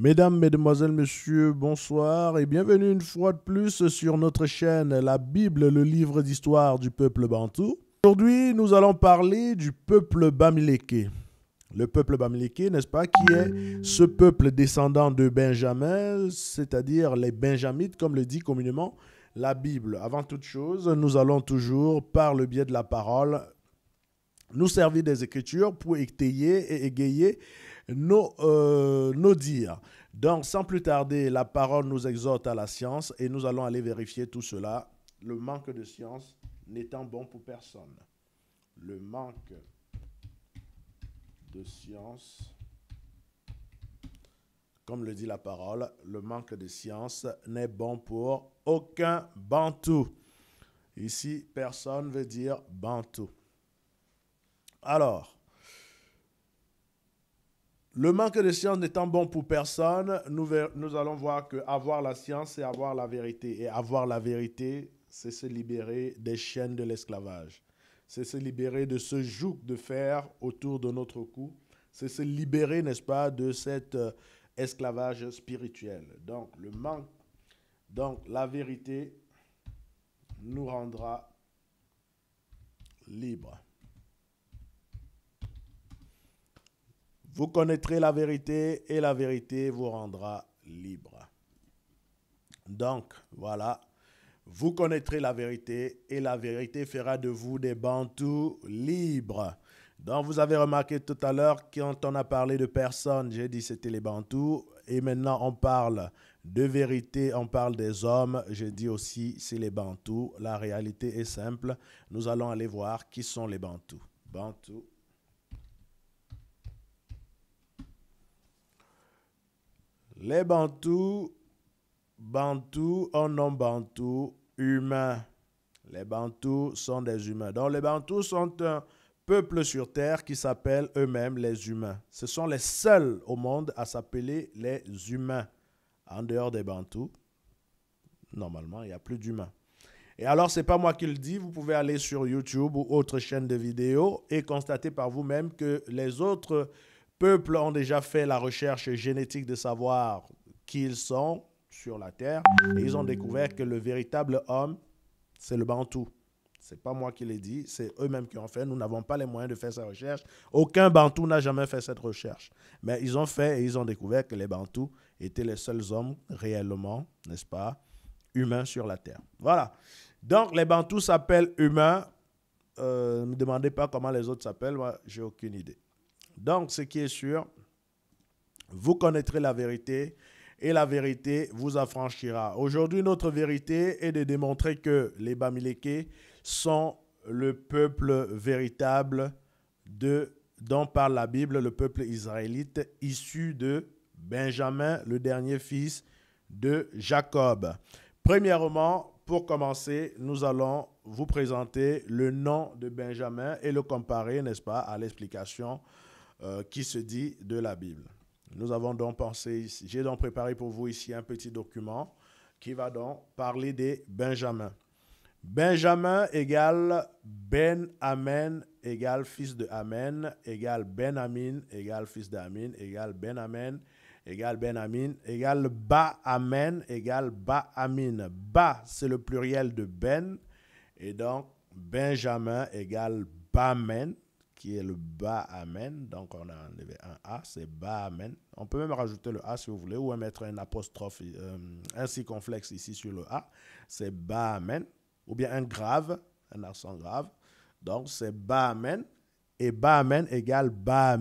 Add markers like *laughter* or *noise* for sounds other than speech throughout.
Mesdames, Mesdemoiselles, Messieurs, bonsoir et bienvenue une fois de plus sur notre chaîne La Bible, le livre d'histoire du peuple bantou. Aujourd'hui, nous allons parler du peuple bamileke. Le peuple bamileke, n'est-ce pas, qui est ce peuple descendant de Benjamin, c'est-à-dire les Benjamites, comme le dit communément la Bible. Avant toute chose, nous allons toujours, par le biais de la parole, nous servir des Écritures pour étayer et égayer nos, euh, nous dire dires. Donc, sans plus tarder, la parole nous exhorte à la science et nous allons aller vérifier tout cela. Le manque de science n'étant bon pour personne. Le manque de science, comme le dit la parole, le manque de science n'est bon pour aucun bantou. Ici, personne veut dire bantou. Alors, le manque de science n'étant bon pour personne, nous, nous allons voir que avoir la science, c'est avoir la vérité. Et avoir la vérité, c'est se libérer des chaînes de l'esclavage. C'est se libérer de ce joug de fer autour de notre cou. C'est se libérer, n'est-ce pas, de cet euh, esclavage spirituel. Donc, le manque. Donc, la vérité nous rendra libres. Vous connaîtrez la vérité et la vérité vous rendra libre. Donc, voilà. Vous connaîtrez la vérité et la vérité fera de vous des bantous libres. Donc, vous avez remarqué tout à l'heure, quand on a parlé de personnes, j'ai dit c'était les bantous. Et maintenant, on parle de vérité, on parle des hommes. J'ai dit aussi c'est les bantous. La réalité est simple. Nous allons aller voir qui sont les bantous. Bantous. Les Bantous, Bantous, on nom Bantou, humain. Les Bantous sont des humains. Donc les Bantous sont un peuple sur terre qui s'appelle eux-mêmes les humains. Ce sont les seuls au monde à s'appeler les humains. En dehors des Bantous, normalement, il n'y a plus d'humains. Et alors, ce n'est pas moi qui le dis, vous pouvez aller sur YouTube ou autre chaîne de vidéos et constater par vous-même que les autres peuples ont déjà fait la recherche génétique de savoir qui ils sont sur la Terre et ils ont découvert que le véritable homme, c'est le Bantou. C'est pas moi qui l'ai dit, c'est eux-mêmes qui ont fait. Nous n'avons pas les moyens de faire cette recherche. Aucun Bantou n'a jamais fait cette recherche. Mais ils ont fait et ils ont découvert que les Bantous étaient les seuls hommes réellement, n'est-ce pas, humains sur la Terre. Voilà. Donc les Bantous s'appellent humains. Euh, ne me demandez pas comment les autres s'appellent, moi j'ai aucune idée. Donc, ce qui est sûr, vous connaîtrez la vérité et la vérité vous affranchira. Aujourd'hui, notre vérité est de démontrer que les Bamileke sont le peuple véritable de, dont parle la Bible, le peuple israélite issu de Benjamin, le dernier fils de Jacob. Premièrement, pour commencer, nous allons vous présenter le nom de Benjamin et le comparer, n'est-ce pas, à l'explication euh, qui se dit de la Bible. Nous avons donc pensé, j'ai donc préparé pour vous ici un petit document qui va donc parler des Benjamin. Benjamin égale Ben Amen égale fils de Amen égale Ben Amin égale fils d'Amin égale Ben Amen égale Ben Amin égale Ba Amen égale Ba Amin. Ba, c'est le pluriel de Ben. Et donc, Benjamin égale Ba-Amen qui est le bas amen. Donc on a enlevé un A, c'est ba amen. On peut même rajouter le A si vous voulez ou mettre un apostrophe, euh, un circonflexe ici sur le A, c'est ba amen. Ou bien un grave, un accent grave. Donc c'est ba amen. Et ba amen égale bas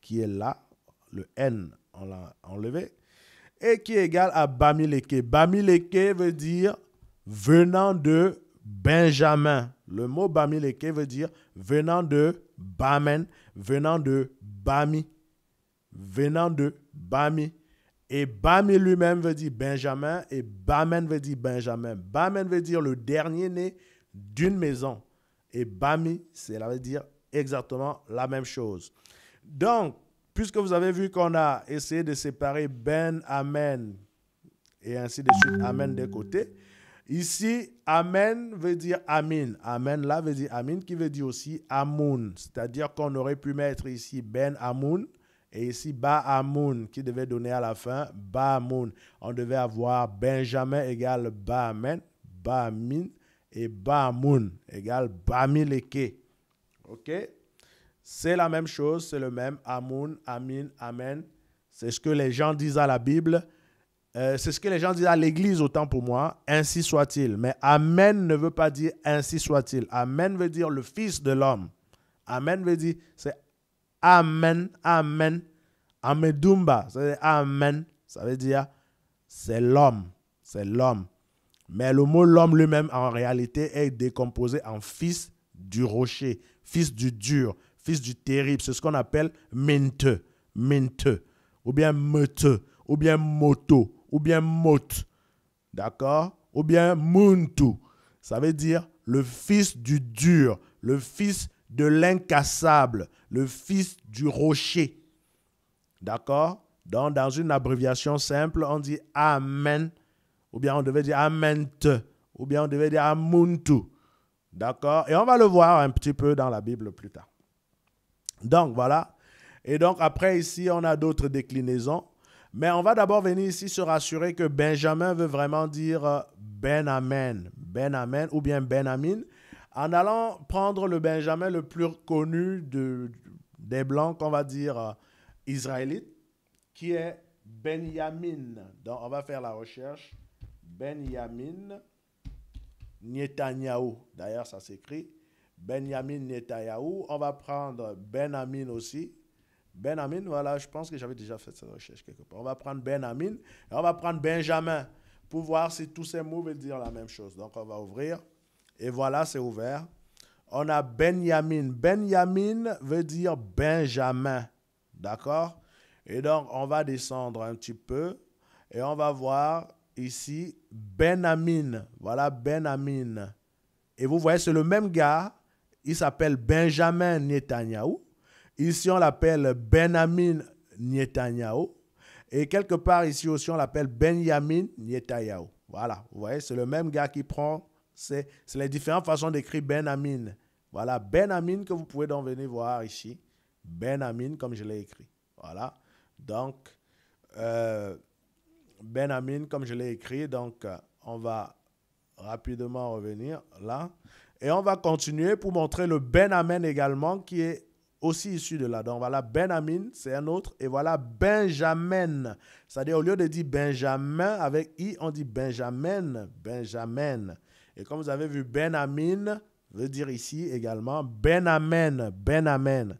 qui est là. Le N, on l'a enlevé. Et qui est égal à Bamileke. Bamileke veut dire venant de Benjamin. Le mot Bamileke veut dire venant de Bamen, venant de Bami, venant de Bami. Et Bami lui-même veut dire Benjamin et Bamen veut dire Benjamin. Bamen veut dire le dernier né d'une maison. Et Bami, cela veut dire exactement la même chose. Donc, puisque vous avez vu qu'on a essayé de séparer Ben, Amen, et ainsi de suite, Amen des côtés, Ici, Amen veut dire Amin. Amen là veut dire Amin qui veut dire aussi Amoun. C'est-à-dire qu'on aurait pu mettre ici Ben Amoun et ici Ba Amoun qui devait donner à la fin Ba Amoun. On devait avoir Benjamin égale Ba Amen, Ba Amin et Ba Amoun égale Ba Mileke. OK C'est la même chose, c'est le même Amoun, Amin, Amen. C'est ce que les gens disent à la Bible euh, c'est ce que les gens disent à l'église autant pour moi, ainsi soit-il. Mais Amen ne veut pas dire ainsi soit-il. Amen veut dire le Fils de l'homme. Amen veut dire c'est Amen, Amen, Amedumba. dire Amen, ça veut dire c'est l'homme, c'est l'homme. Mais le mot l'homme lui-même en réalité est décomposé en fils du rocher, fils du dur, fils du terrible. C'est ce qu'on appelle menteux, menteux, ou bien meuteux, ou bien moto, ou bien Mot. D'accord Ou bien Muntu. Ça veut dire le fils du dur, le fils de l'incassable, le fils du rocher. D'accord Donc, dans une abréviation simple, on dit Amen, ou bien on devait dire Amente, ou bien on devait dire Amuntu. D'accord Et on va le voir un petit peu dans la Bible plus tard. Donc, voilà. Et donc, après, ici, on a d'autres déclinaisons. Mais on va d'abord venir ici se rassurer que Benjamin veut vraiment dire euh, Ben Amen, Ben Amen ou bien Ben-Amin, En allant prendre le Benjamin le plus connu de, des Blancs, on va dire euh, israélite, qui est Benjamin. Donc on va faire la recherche. Benjamin Netanyahu. D'ailleurs, ça s'écrit Benjamin Netanyahu. On va prendre Ben-Amin aussi. Amin, voilà, je pense que j'avais déjà fait cette recherche quelque part. On va prendre Amin et on va prendre Benjamin pour voir si tous ces mots veulent dire la même chose. Donc on va ouvrir et voilà, c'est ouvert. On a Benjamin. Benjamin veut dire Benjamin. D'accord Et donc on va descendre un petit peu et on va voir ici Ben Amin. Voilà Ben Amin. Et vous voyez, c'est le même gars. Il s'appelle Benjamin Netanyahu. Ici, on l'appelle Benjamin Nietanyao. Et quelque part ici aussi, on l'appelle Benjamin Netanyahu. Voilà, vous voyez, c'est le même gars qui prend. C'est les différentes façons d'écrire Benjamin. Voilà, Benjamin que vous pouvez donc venir voir ici. Benjamin, comme je l'ai écrit. Voilà. Donc, Ben Benjamin, comme je l'ai écrit. Donc, euh, on va rapidement revenir là. Et on va continuer pour montrer le Benjamin également, qui est aussi issu de là. Donc voilà, Amin c'est un autre. Et voilà, Benjamin. C'est-à-dire, au lieu de dire Benjamin avec I, on dit Benjamin. Benjamin. Et comme vous avez vu, Amin veut dire ici également ben amen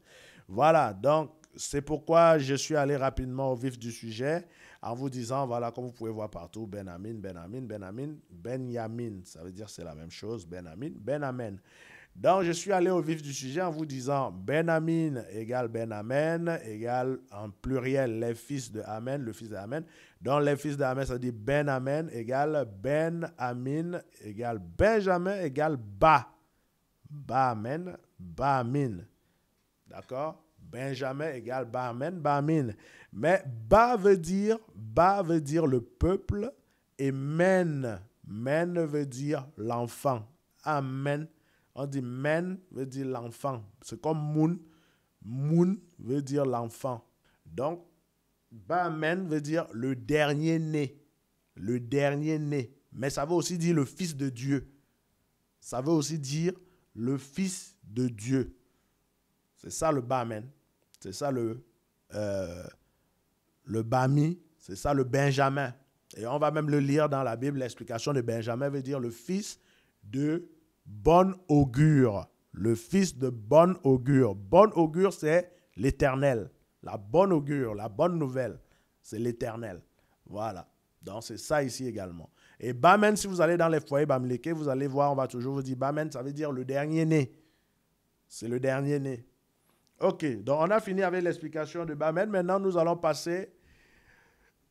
Voilà, donc c'est pourquoi je suis allé rapidement au vif du sujet en vous disant, voilà, comme vous pouvez voir partout, Ben Amin, Ben Yamin. Ça veut dire c'est la même chose, Ben Benamen. Donc, je suis allé au vif du sujet en vous disant Ben Amin égale ben Amin égale en pluriel les fils de Amen, le fils de Amen. Donc, les fils d'Amen, ça dit Benamen égale ben Amin égale Benjamin égale Ba. Ba Amin. D'accord Benjamin égale Ba Amin. Mais Ba veut dire, Ba veut dire le peuple et Men, Men veut dire l'enfant. Amen. On dit men veut dire l'enfant. C'est comme moon. Moon veut dire l'enfant. Donc, Bamen veut dire le dernier né. Le dernier né. Mais ça veut aussi dire le fils de Dieu. Ça veut aussi dire le fils de Dieu. C'est ça le Bamen. C'est ça le, euh, le Bami. C'est ça le Benjamin. Et on va même le lire dans la Bible. L'explication de Benjamin veut dire le fils de bon augure, le fils de bon augure. Bon augure, c'est l'éternel. La bonne augure, la bonne nouvelle, c'est l'éternel. Voilà. Donc, c'est ça ici également. Et Bamen, si vous allez dans les foyers Bamleke, vous allez voir, on va toujours vous dire Bamen, ça veut dire le dernier né. C'est le dernier né. Ok, donc on a fini avec l'explication de Bamen. Maintenant, nous allons passer.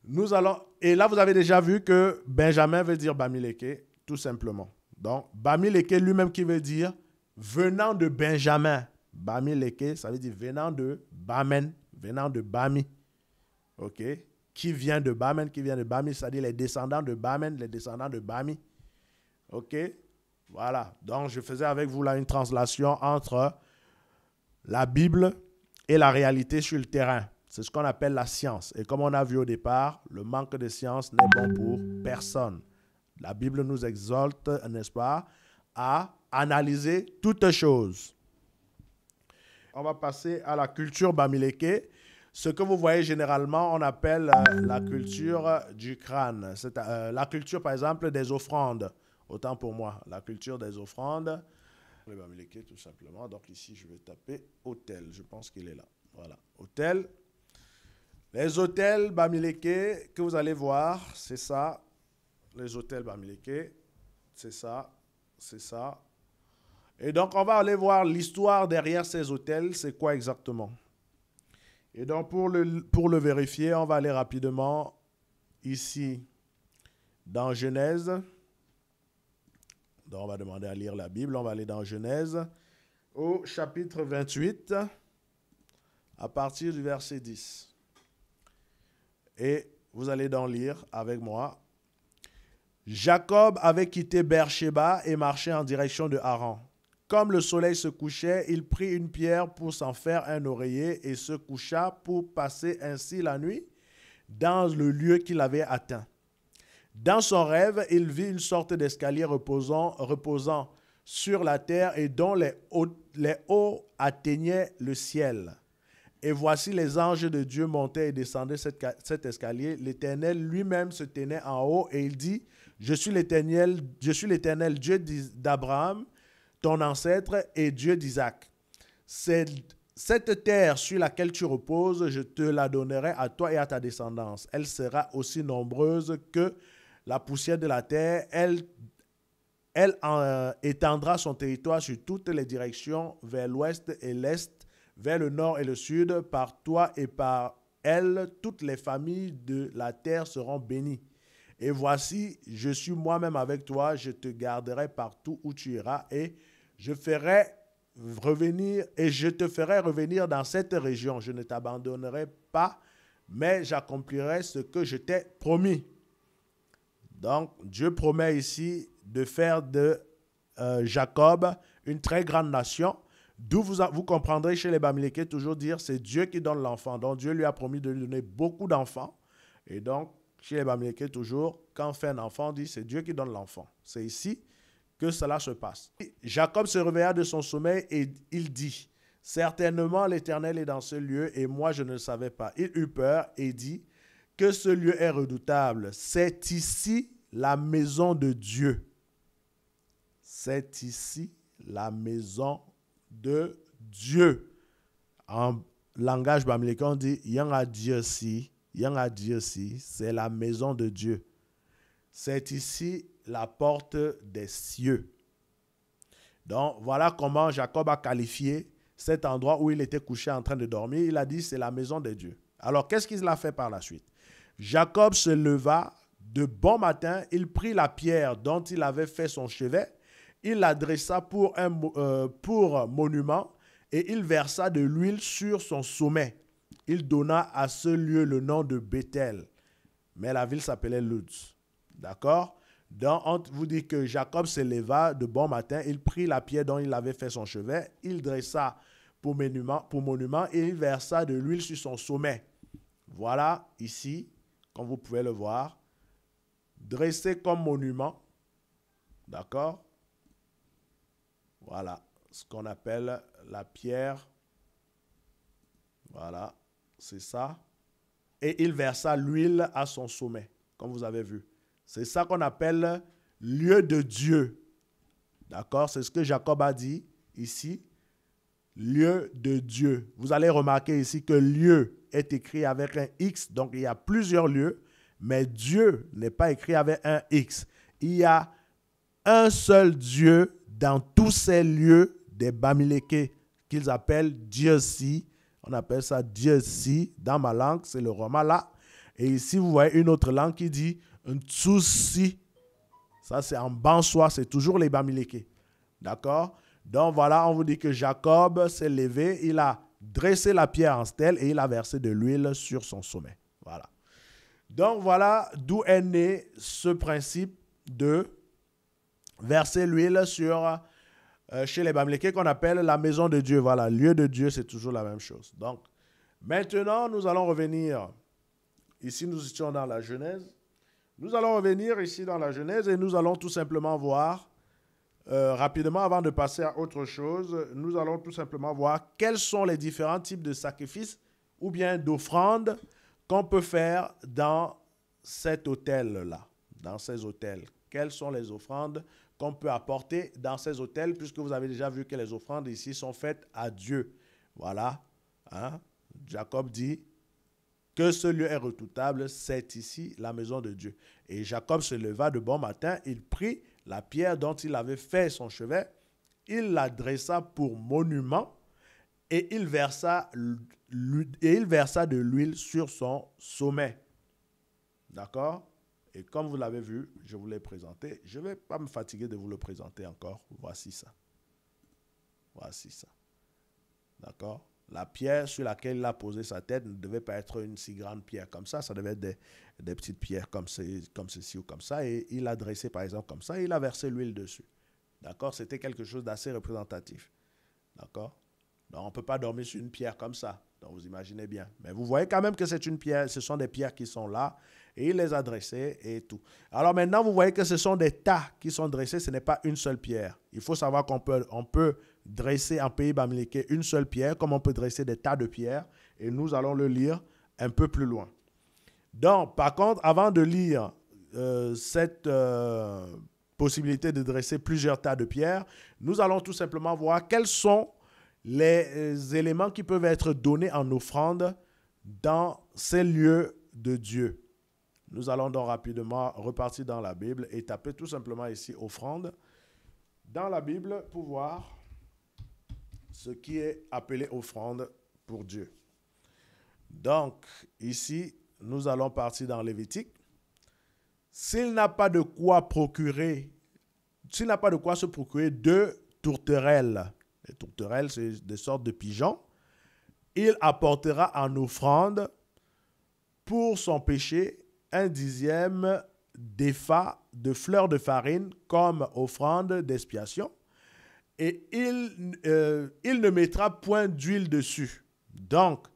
Nous allons. Et là, vous avez déjà vu que Benjamin veut dire Bamileke, tout simplement. Donc, Bamileke lui-même qui veut dire venant de Benjamin. Bamileke, ça veut dire venant de Bamen, venant de Bami. OK Qui vient de Bamen, qui vient de Bami, c'est-à-dire les descendants de Bamen, les descendants de Bami. OK Voilà. Donc, je faisais avec vous là une translation entre la Bible et la réalité sur le terrain. C'est ce qu'on appelle la science. Et comme on a vu au départ, le manque de science n'est bon pour personne. La Bible nous exhorte, n'est-ce pas, à analyser toutes choses. On va passer à la culture bamileke. Ce que vous voyez généralement, on appelle euh, la culture du crâne. C'est euh, la culture, par exemple, des offrandes. Autant pour moi, la culture des offrandes. Les bamileke, tout simplement. Donc ici, je vais taper hôtel. Je pense qu'il est là. Voilà, hôtel. Les hôtels bamileke que vous allez voir, c'est ça les hôtels Bamileke, c'est ça, c'est ça. Et donc, on va aller voir l'histoire derrière ces hôtels, c'est quoi exactement. Et donc, pour le, pour le vérifier, on va aller rapidement ici dans Genèse. Donc, on va demander à lire la Bible. On va aller dans Genèse au chapitre 28 à partir du verset 10. Et vous allez donc lire avec moi Jacob avait quitté Beersheba et marchait en direction de Haran. Comme le soleil se couchait, il prit une pierre pour s'en faire un oreiller et se coucha pour passer ainsi la nuit dans le lieu qu'il avait atteint. Dans son rêve, il vit une sorte d'escalier reposant, reposant, sur la terre et dont les hauts, atteignaient le ciel. Et voici les anges de Dieu montaient et descendaient cet escalier. L'Éternel lui-même se tenait en haut et il dit, je suis l'Éternel, je suis l'Éternel Dieu d'Abraham, ton ancêtre, et Dieu d'Isaac. Cette terre sur laquelle tu reposes, je te la donnerai à toi et à ta descendance. Elle sera aussi nombreuse que la poussière de la terre. Elle, elle euh, étendra son territoire sur toutes les directions, vers l'ouest et l'est, vers le nord et le sud. Par toi et par elle, toutes les familles de la terre seront bénies. Et voici, je suis moi-même avec toi, je te garderai partout où tu iras et je ferai revenir et je te ferai revenir dans cette région. Je ne t'abandonnerai pas, mais j'accomplirai ce que je t'ai promis. Donc Dieu promet ici de faire de euh, Jacob une très grande nation. D'où vous, vous comprendrez chez les Bamilékés toujours dire c'est Dieu qui donne l'enfant. Donc Dieu lui a promis de lui donner beaucoup d'enfants. Et donc chez les toujours, quand fait un enfant, on dit c'est Dieu qui donne l'enfant. C'est ici que cela se passe. Jacob se réveilla de son sommeil et il dit Certainement l'Éternel est dans ce lieu et moi je ne le savais pas. Il eut peur et dit Que ce lieu est redoutable. C'est ici la maison de Dieu. C'est ici la maison de Dieu. En langage bamileke, on dit en a Dieu si a aussi. c'est la maison de Dieu. C'est ici la porte des cieux. Donc voilà comment Jacob a qualifié cet endroit où il était couché en train de dormir. Il a dit c'est la maison de Dieu. Alors qu'est-ce qu'il a fait par la suite Jacob se leva de bon matin, il prit la pierre dont il avait fait son chevet, il l'adressa pour un euh, pour monument et il versa de l'huile sur son sommet. Il donna à ce lieu le nom de Bethel, mais la ville s'appelait Lutz. D'accord Dans, On vous dit que Jacob s'éleva de bon matin, il prit la pierre dont il avait fait son chevet, il dressa pour monument, pour monument et il versa de l'huile sur son sommet. Voilà ici, comme vous pouvez le voir, dressé comme monument. D'accord Voilà ce qu'on appelle la pierre. Voilà. C'est ça. Et il versa l'huile à son sommet, comme vous avez vu. C'est ça qu'on appelle lieu de Dieu. D'accord C'est ce que Jacob a dit ici. Lieu de Dieu. Vous allez remarquer ici que lieu est écrit avec un X, donc il y a plusieurs lieux, mais Dieu n'est pas écrit avec un X. Il y a un seul Dieu dans tous ces lieux des Bamileke qu'ils appellent Dieu-ci, on appelle ça Dieu si. Dans ma langue, c'est le roman « là. Et ici, vous voyez une autre langue qui dit souci. Ça, c'est en bansois, c'est toujours les Bamileke. D'accord Donc voilà, on vous dit que Jacob s'est levé, il a dressé la pierre en stèle et il a versé de l'huile sur son sommet. Voilà. Donc voilà d'où est né ce principe de verser l'huile sur euh, chez les Bamlékés qu'on appelle la maison de Dieu. Voilà, lieu de Dieu, c'est toujours la même chose. Donc, maintenant, nous allons revenir. Ici, nous étions dans la Genèse. Nous allons revenir ici dans la Genèse et nous allons tout simplement voir, euh, rapidement, avant de passer à autre chose, nous allons tout simplement voir quels sont les différents types de sacrifices ou bien d'offrandes qu'on peut faire dans cet hôtel-là, dans ces hôtels. Quelles sont les offrandes qu'on peut apporter dans ces hôtels, puisque vous avez déjà vu que les offrandes ici sont faites à Dieu. Voilà. Hein. Jacob dit que ce lieu est redoutable, c'est ici la maison de Dieu. Et Jacob se leva de bon matin, il prit la pierre dont il avait fait son chevet, il la dressa pour monument et il versa, et il versa de l'huile sur son sommet. D'accord et comme vous l'avez vu, je vous l'ai présenté. Je ne vais pas me fatiguer de vous le présenter encore. Voici ça. Voici ça. D'accord La pierre sur laquelle il a posé sa tête ne devait pas être une si grande pierre comme ça. Ça devait être des, petites pierres comme, ceci ou comme ça. Et il l'a dressé, par exemple, comme ça. Et il a versé l'huile dessus. D'accord C'était quelque chose d'assez représentatif. D'accord Donc, on ne peut pas dormir sur une pierre comme ça. Donc, vous imaginez bien. Mais vous voyez quand même que c'est une pierre. Ce sont des pierres qui sont là. Et il les a dressés et tout. Alors maintenant, vous voyez que ce sont des tas qui sont dressés, ce n'est pas une seule pierre. Il faut savoir qu'on peut, on peut dresser en pays bamiliqué une seule pierre, comme on peut dresser des tas de pierres. Et nous allons le lire un peu plus loin. Donc, par contre, avant de lire euh, cette euh, possibilité de dresser plusieurs tas de pierres, nous allons tout simplement voir quels sont les euh, éléments qui peuvent être donnés en offrande dans ces lieux de Dieu. Nous allons donc rapidement repartir dans la Bible et taper tout simplement ici offrande dans la Bible pour voir ce qui est appelé offrande pour Dieu. Donc, ici, nous allons partir dans Lévitique. S'il n'a pas de quoi procurer, s'il n'a pas de quoi se procurer deux tourterelles, les tourterelles, c'est des sortes de pigeons, il apportera en offrande pour son péché un dixième d'effa de fleurs de farine comme offrande d'expiation, et il, euh, il ne mettra point d'huile dessus. Donc,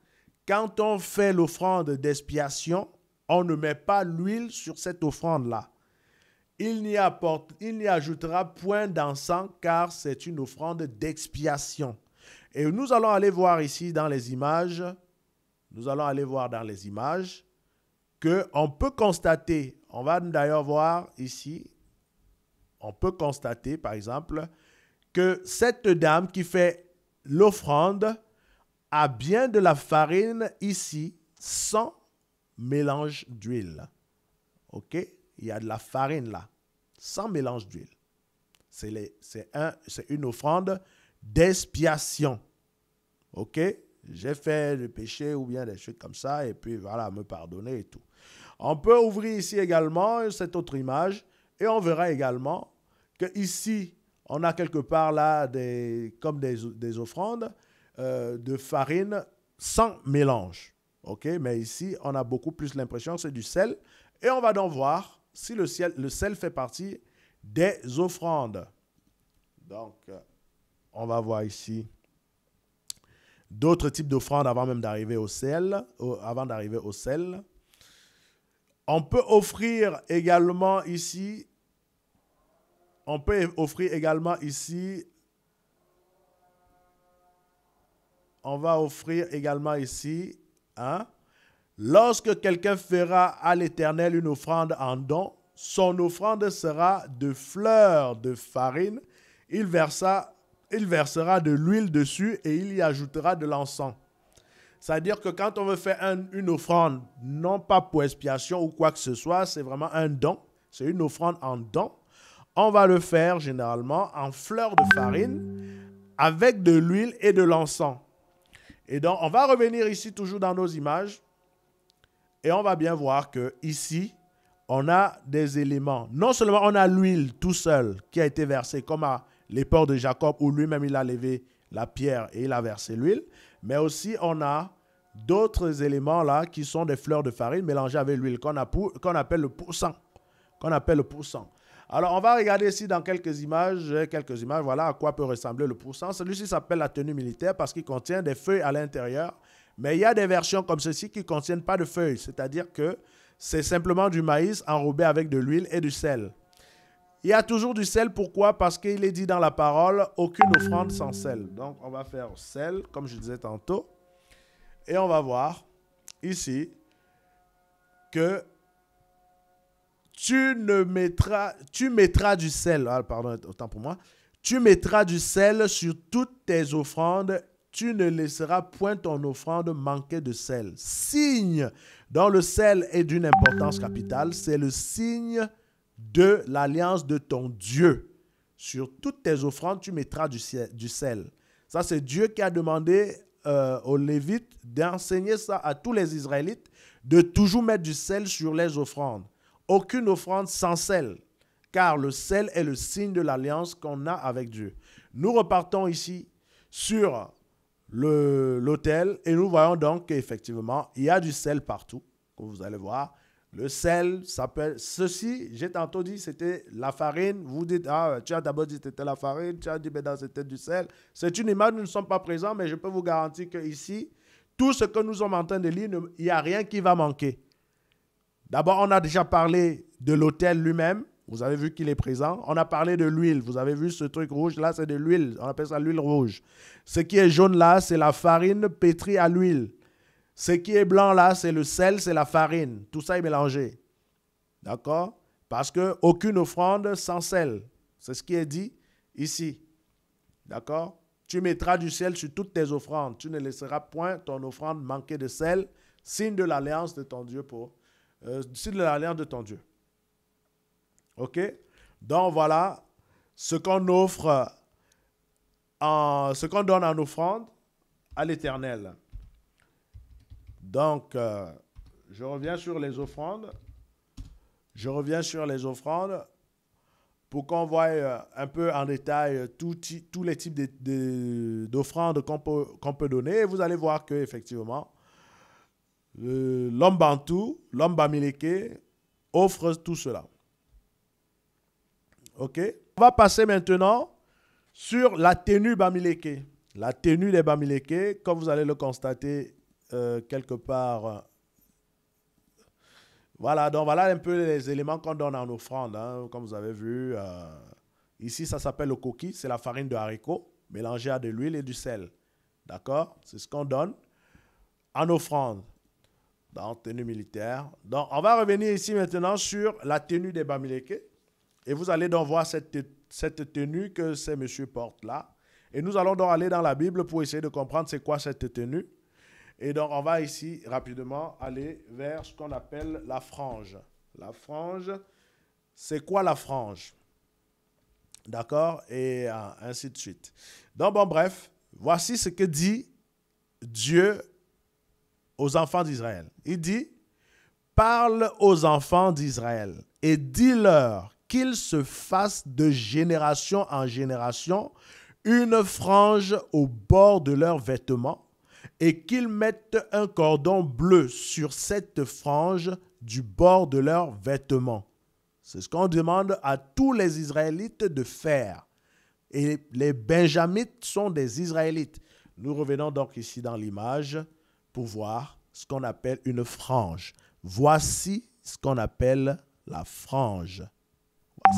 quand on fait l'offrande d'expiation, on ne met pas l'huile sur cette offrande-là. Il n'y, apporte, il n'y ajoutera point d'encens car c'est une offrande d'expiation. Et nous allons aller voir ici dans les images, nous allons aller voir dans les images qu'on peut constater, on va d'ailleurs voir ici, on peut constater par exemple que cette dame qui fait l'offrande a bien de la farine ici sans mélange d'huile. OK Il y a de la farine là, sans mélange d'huile. C'est une offrande d'expiation. OK j'ai fait le péché ou bien des choses comme ça, et puis voilà, me pardonner et tout. On peut ouvrir ici également cette autre image, et on verra également que ici, on a quelque part là des, comme des, offrandes euh, de farine sans mélange. Mais ici, on a beaucoup plus l'impression que c'est du sel. Et on va donc voir si le, ciel, le sel fait partie des offrandes. Donc, euh, on va voir ici d'autres types d'offrandes avant même d'arriver au sel, avant d'arriver au sel. On peut offrir également ici, on peut offrir également ici, on va offrir également ici, hein, lorsque quelqu'un fera à l'Éternel une offrande en don, son offrande sera de fleurs de farine. Il versa il versera de l'huile dessus et il y ajoutera de l'encens. C'est-à-dire que quand on veut faire une offrande, non pas pour expiation ou quoi que ce soit, c'est vraiment un don, c'est une offrande en don, on va le faire généralement en fleur de farine avec de l'huile et de l'encens. Et donc, on va revenir ici toujours dans nos images et on va bien voir que ici, on a des éléments. Non seulement on a l'huile tout seul qui a été versée comme à les ports de Jacob où lui-même il a levé la pierre et il a versé l'huile. Mais aussi on a d'autres éléments là qui sont des fleurs de farine mélangées avec l'huile qu'on appelle le poussant, Qu'on appelle le Alors on va regarder ici dans quelques images, euh, quelques images, voilà à quoi peut ressembler le poussant. Celui-ci s'appelle la tenue militaire parce qu'il contient des feuilles à l'intérieur. Mais il y a des versions comme ceci qui ne contiennent pas de feuilles, c'est-à-dire que c'est simplement du maïs enrobé avec de l'huile et du sel. Il y a toujours du sel. Pourquoi Parce qu'il est dit dans la parole, aucune offrande sans sel. Donc, on va faire sel, comme je disais tantôt. Et on va voir ici que tu ne mettras, tu mettras du sel. Ah, pardon, autant pour moi. Tu mettras du sel sur toutes tes offrandes. Tu ne laisseras point ton offrande manquer de sel. Signe dont le sel est d'une importance capitale, c'est le signe de l'alliance de ton Dieu. Sur toutes tes offrandes, tu mettras du, sel. Ça, c'est Dieu qui a demandé euh, aux Lévites d'enseigner ça à tous les Israélites, de toujours mettre du sel sur les offrandes. Aucune offrande sans sel, car le sel est le signe de l'alliance qu'on a avec Dieu. Nous repartons ici sur l'autel et nous voyons donc qu'effectivement, il y a du sel partout, Comme vous allez voir. Le sel s'appelle ceci. J'ai tantôt dit c'était la farine. Vous dites, ah, tu as d'abord dit c'était la farine, tu as dit, c'était du sel. C'est une image, nous ne sommes pas présents, mais je peux vous garantir qu'ici, tout ce que nous sommes en train de lire, il n'y a rien qui va manquer. D'abord, on a déjà parlé de l'autel lui-même. Vous avez vu qu'il est présent. On a parlé de l'huile. Vous avez vu ce truc rouge là, c'est de l'huile. On appelle ça l'huile rouge. Ce qui est jaune là, c'est la farine pétrie à l'huile. Ce qui est blanc là, c'est le sel, c'est la farine. Tout ça est mélangé. D'accord Parce que aucune offrande sans sel. C'est ce qui est dit ici. D'accord Tu mettras du sel sur toutes tes offrandes. Tu ne laisseras point ton offrande manquer de sel, signe de l'alliance de ton Dieu pour euh, signe de l'alliance de ton Dieu. OK Donc voilà ce qu'on offre en, ce qu'on donne en offrande à l'Éternel. Donc, euh, je reviens sur les offrandes. Je reviens sur les offrandes pour qu'on voie euh, un peu en détail euh, tous les types d'offrandes qu'on peut, donner. Et vous allez voir que effectivement, l'homme bantou, l'homme bamileke offre tout cela. OK On va passer maintenant sur la tenue bamileke. La tenue des bamileke, comme vous allez le constater euh, quelque part. Euh, voilà, donc voilà un peu les éléments qu'on donne en offrande, hein, comme vous avez vu. Euh, ici, ça s'appelle le coquille, c'est la farine de haricot mélangée à de l'huile et du sel. D'accord C'est ce qu'on donne en offrande dans tenue militaire. Donc, on va revenir ici maintenant sur la tenue des Bamileke. Et vous allez donc voir cette, cette tenue que ces messieurs portent là. Et nous allons donc aller dans la Bible pour essayer de comprendre c'est quoi cette tenue. Et donc, on va ici rapidement aller vers ce qu'on appelle la frange. La frange, c'est quoi la frange D'accord Et euh, ainsi de suite. Donc, bon, bref, voici ce que dit Dieu aux enfants d'Israël. Il dit, parle aux enfants d'Israël et dis-leur qu'ils se fassent de génération en génération une frange au bord de leurs vêtements et qu'ils mettent un cordon bleu sur cette frange du bord de leurs vêtements. C'est ce qu'on demande à tous les Israélites de faire. Et les Benjamites sont des Israélites. Nous revenons donc ici dans l'image pour voir ce qu'on appelle une frange. Voici ce qu'on appelle la frange.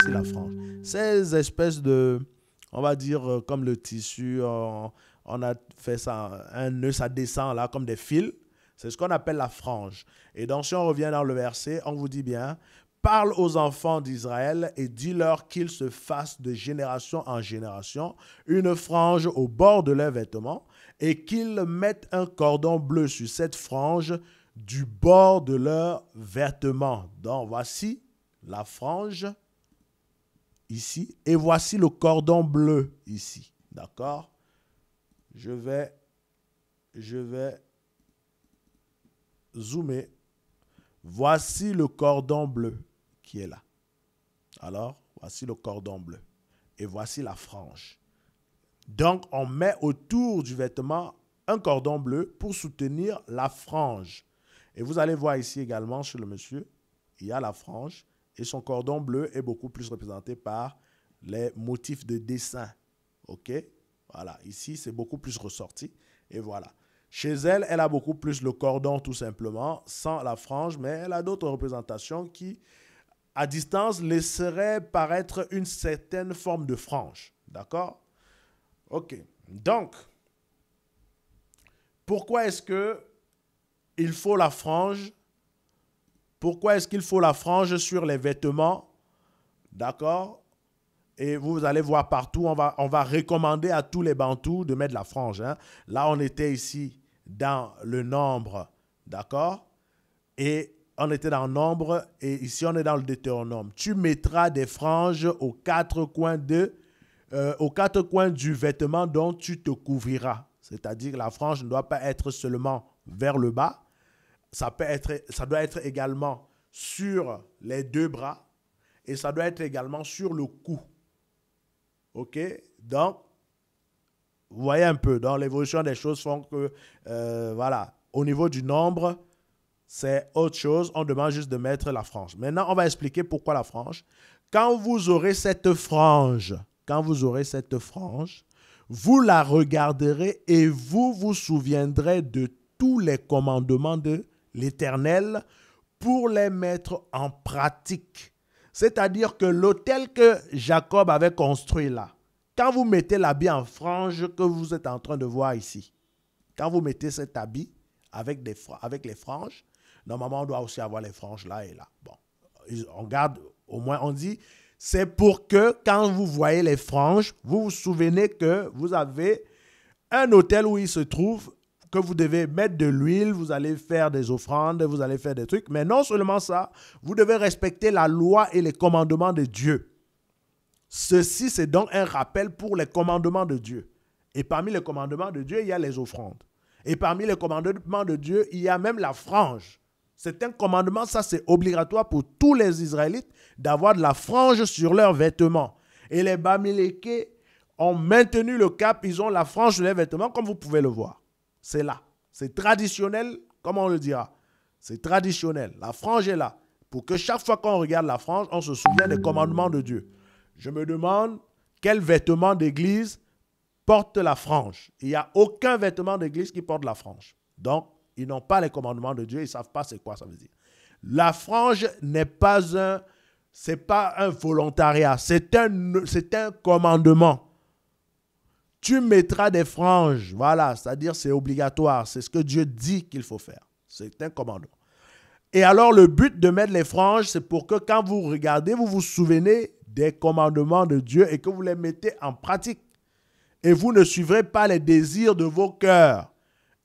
Voici la frange. Ces espèces de, on va dire, euh, comme le tissu euh, on a fait ça, un nœud, ça descend là comme des fils. C'est ce qu'on appelle la frange. Et donc, si on revient dans le verset, on vous dit bien, parle aux enfants d'Israël et dis-leur qu'ils se fassent de génération en génération une frange au bord de leurs vêtements et qu'ils mettent un cordon bleu sur cette frange du bord de leurs vêtements. Donc, voici la frange ici et voici le cordon bleu ici. D'accord je vais, je vais zoomer. Voici le cordon bleu qui est là. Alors, voici le cordon bleu. Et voici la frange. Donc, on met autour du vêtement un cordon bleu pour soutenir la frange. Et vous allez voir ici également chez le monsieur, il y a la frange et son cordon bleu est beaucoup plus représenté par les motifs de dessin. OK voilà, ici, c'est beaucoup plus ressorti. Et voilà. Chez elle, elle a beaucoup plus le cordon, tout simplement, sans la frange, mais elle a d'autres représentations qui, à distance, laisseraient paraître une certaine forme de frange. D'accord Ok. Donc, pourquoi est-ce que il faut la frange Pourquoi est-ce qu'il faut la frange sur les vêtements D'accord et vous allez voir partout, on va, on va recommander à tous les Bantous de mettre la frange. Hein. Là, on était ici dans le nombre, d'accord Et on était dans le nombre, et ici, on est dans le déterminum. Tu mettras des franges aux quatre coins, de, euh, aux quatre coins du vêtement dont tu te couvriras. C'est-à-dire que la frange ne doit pas être seulement vers le bas, ça, peut être, ça doit être également sur les deux bras et ça doit être également sur le cou. OK Donc, vous voyez un peu, dans l'évolution des choses font que, euh, voilà, au niveau du nombre, c'est autre chose. On demande juste de mettre la frange. Maintenant, on va expliquer pourquoi la frange. Quand vous aurez cette frange, quand vous aurez cette frange, vous la regarderez et vous vous souviendrez de tous les commandements de l'Éternel pour les mettre en pratique c'est-à-dire que l'hôtel que Jacob avait construit là, quand vous mettez l'habit en frange que vous êtes en train de voir ici, quand vous mettez cet habit avec, avec les franges, normalement on doit aussi avoir les franges là et là. Bon, on garde, au moins on dit, c'est pour que quand vous voyez les franges, vous vous souvenez que vous avez un hôtel où il se trouve que vous devez mettre de l'huile, vous allez faire des offrandes, vous allez faire des trucs. Mais non seulement ça, vous devez respecter la loi et les commandements de Dieu. Ceci, c'est donc un rappel pour les commandements de Dieu. Et parmi les commandements de Dieu, il y a les offrandes. Et parmi les commandements de Dieu, il y a même la frange. C'est un commandement, ça c'est obligatoire pour tous les Israélites d'avoir de la frange sur leurs vêtements. Et les Bamilékés ont maintenu le cap, ils ont la frange sur leurs vêtements, comme vous pouvez le voir c'est là. C'est traditionnel, comment on le dira C'est traditionnel. La frange est là. Pour que chaque fois qu'on regarde la frange, on se souvienne des commandements de Dieu. Je me demande quel vêtement d'église porte la frange. Il n'y a aucun vêtement d'église qui porte la frange. Donc, ils n'ont pas les commandements de Dieu, ils ne savent pas c'est quoi ça veut dire. La frange n'est pas un, c'est pas un volontariat, c'est un, c'est un commandement tu mettras des franges. Voilà, c'est-à-dire c'est obligatoire. C'est ce que Dieu dit qu'il faut faire. C'est un commandement. Et alors le but de mettre les franges, c'est pour que quand vous regardez, vous vous souvenez des commandements de Dieu et que vous les mettez en pratique. Et vous ne suivrez pas les désirs de vos cœurs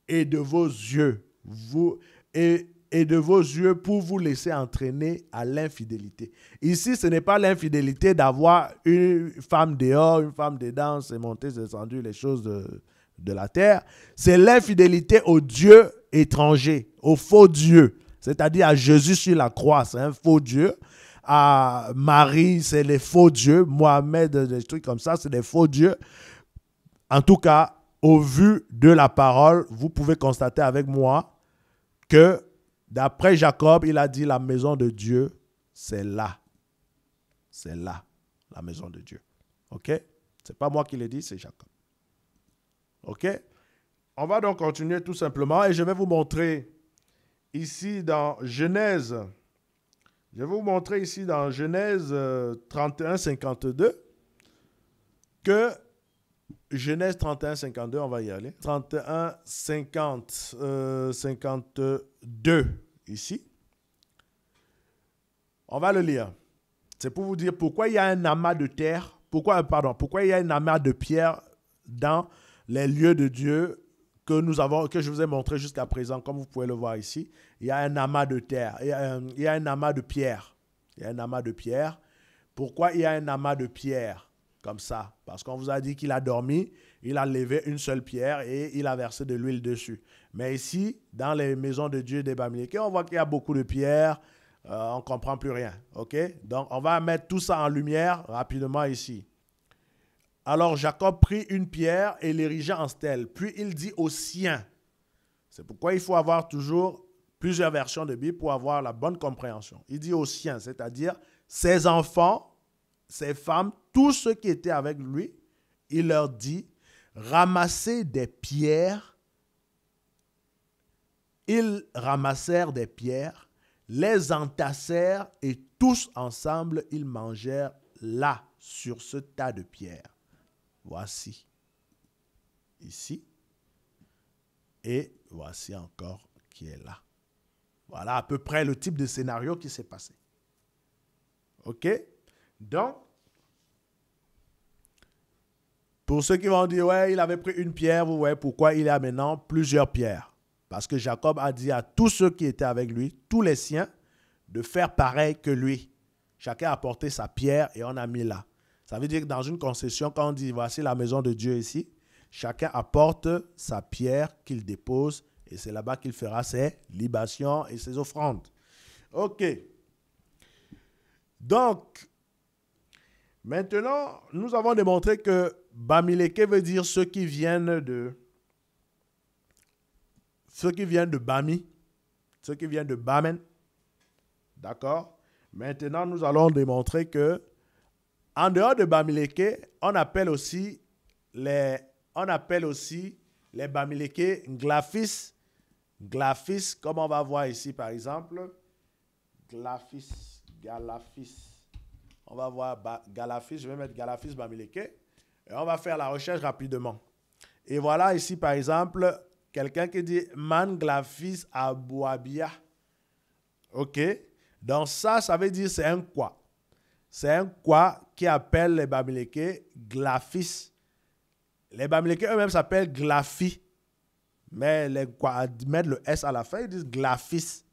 et de vos yeux. Vous, et et de vos yeux pour vous laisser entraîner à l'infidélité. Ici, ce n'est pas l'infidélité d'avoir une femme dehors, une femme dedans, c'est monter, c'est descendu, les choses de, de la terre. C'est l'infidélité au Dieu étranger, au faux Dieu, c'est-à-dire à Jésus sur la croix, c'est un faux Dieu à Marie, c'est les faux dieux. Mohamed, des trucs comme ça, c'est des faux dieux. En tout cas, au vu de la parole, vous pouvez constater avec moi que D'après Jacob, il a dit la maison de Dieu, c'est là. C'est là, la maison de Dieu. OK Ce n'est pas moi qui l'ai dit, c'est Jacob. OK On va donc continuer tout simplement et je vais vous montrer ici dans Genèse. Je vais vous montrer ici dans Genèse 31, euh, 52 que Genèse 31-52, on va y aller. 31-50, 52 euh, ici. On va le lire. C'est pour vous dire pourquoi il y a un amas de terre, pourquoi, pardon, pourquoi il y a un amas de pierre dans les lieux de Dieu que nous avons, que je vous ai montré jusqu'à présent, comme vous pouvez le voir ici. Il y a un amas de terre, il y a un amas de pierre. Il y a un amas de pierre. Pourquoi il y a un amas de pierre comme ça. Parce qu'on vous a dit qu'il a dormi, il a levé une seule pierre et il a versé de l'huile dessus. Mais ici, dans les maisons de Dieu des Babyloniens, on voit qu'il y a beaucoup de pierres, euh, on ne comprend plus rien. ok Donc, on va mettre tout ça en lumière rapidement ici. Alors Jacob prit une pierre et l'érigea en stèle, puis il dit aux siens. C'est pourquoi il faut avoir toujours plusieurs versions de Bible pour avoir la bonne compréhension. Il dit aux siens, c'est-à-dire ses enfants ses femmes, tous ceux qui étaient avec lui, il leur dit, ramassez des pierres. Ils ramassèrent des pierres, les entassèrent et tous ensemble, ils mangèrent là, sur ce tas de pierres. Voici. Ici. Et voici encore qui est là. Voilà à peu près le type de scénario qui s'est passé. OK donc, pour ceux qui vont dire, ouais, il avait pris une pierre, vous voyez pourquoi il a maintenant plusieurs pierres. Parce que Jacob a dit à tous ceux qui étaient avec lui, tous les siens, de faire pareil que lui. Chacun a apporté sa pierre et on a mis là. Ça veut dire que dans une concession, quand on dit voici la maison de Dieu ici, chacun apporte sa pierre qu'il dépose et c'est là-bas qu'il fera ses libations et ses offrandes. OK. Donc, Maintenant, nous avons démontré que Bamileke veut dire ceux qui viennent de ceux qui viennent de Bami, ceux qui viennent de Bamen. D'accord Maintenant, nous allons démontrer que en dehors de Bamileke, on appelle aussi les on appelle aussi les Bamileke Glafis. Glafis, comme on va voir ici par exemple, Glafis, Galafis. On va voir Galafis. Je vais mettre Galafis Bamileke. Et on va faire la recherche rapidement. Et voilà ici, par exemple, quelqu'un qui dit Manglafis Abouabia. OK Donc ça, ça veut dire c'est un quoi C'est un quoi qui appelle les Bamileke Glafis. Les Bamileke eux-mêmes s'appellent Glafi. Mais les quoi, mettre le S à la fin, ils disent Glafis.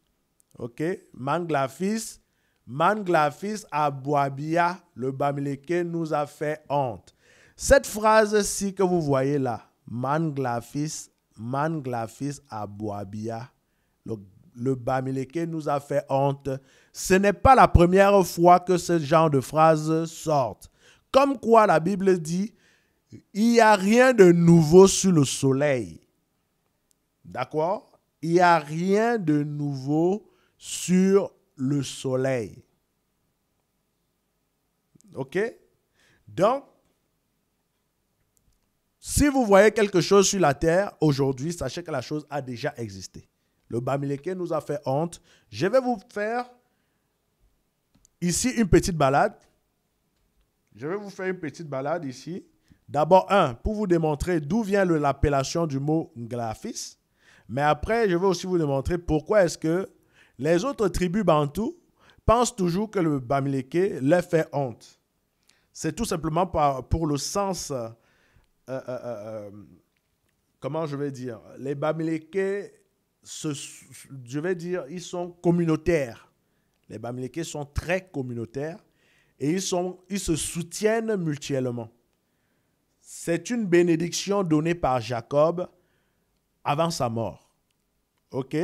OK Manglafis Manglafis Abouabia, le Bamileke, nous a fait honte. Cette phrase-ci que vous voyez là, Manglafis, Manglafis Abouabia, le, le Bamileke nous a fait honte. Ce n'est pas la première fois que ce genre de phrase sortent. Comme quoi la Bible dit, il n'y a rien de nouveau sur le soleil. D'accord Il n'y a rien de nouveau sur le soleil. OK Donc, si vous voyez quelque chose sur la terre aujourd'hui, sachez que la chose a déjà existé. Le Bamileke nous a fait honte. Je vais vous faire ici une petite balade. Je vais vous faire une petite balade ici. D'abord, un, pour vous démontrer d'où vient l'appellation du mot Nglafis. Mais après, je vais aussi vous démontrer pourquoi est-ce que les autres tribus bantoues pensent toujours que le Bamileke leur fait honte. C'est tout simplement pour le sens, euh, euh, euh, comment je vais dire, les Bamileke, je vais dire, ils sont communautaires. Les Bamileke sont très communautaires et ils, sont, ils se soutiennent mutuellement. C'est une bénédiction donnée par Jacob avant sa mort. OK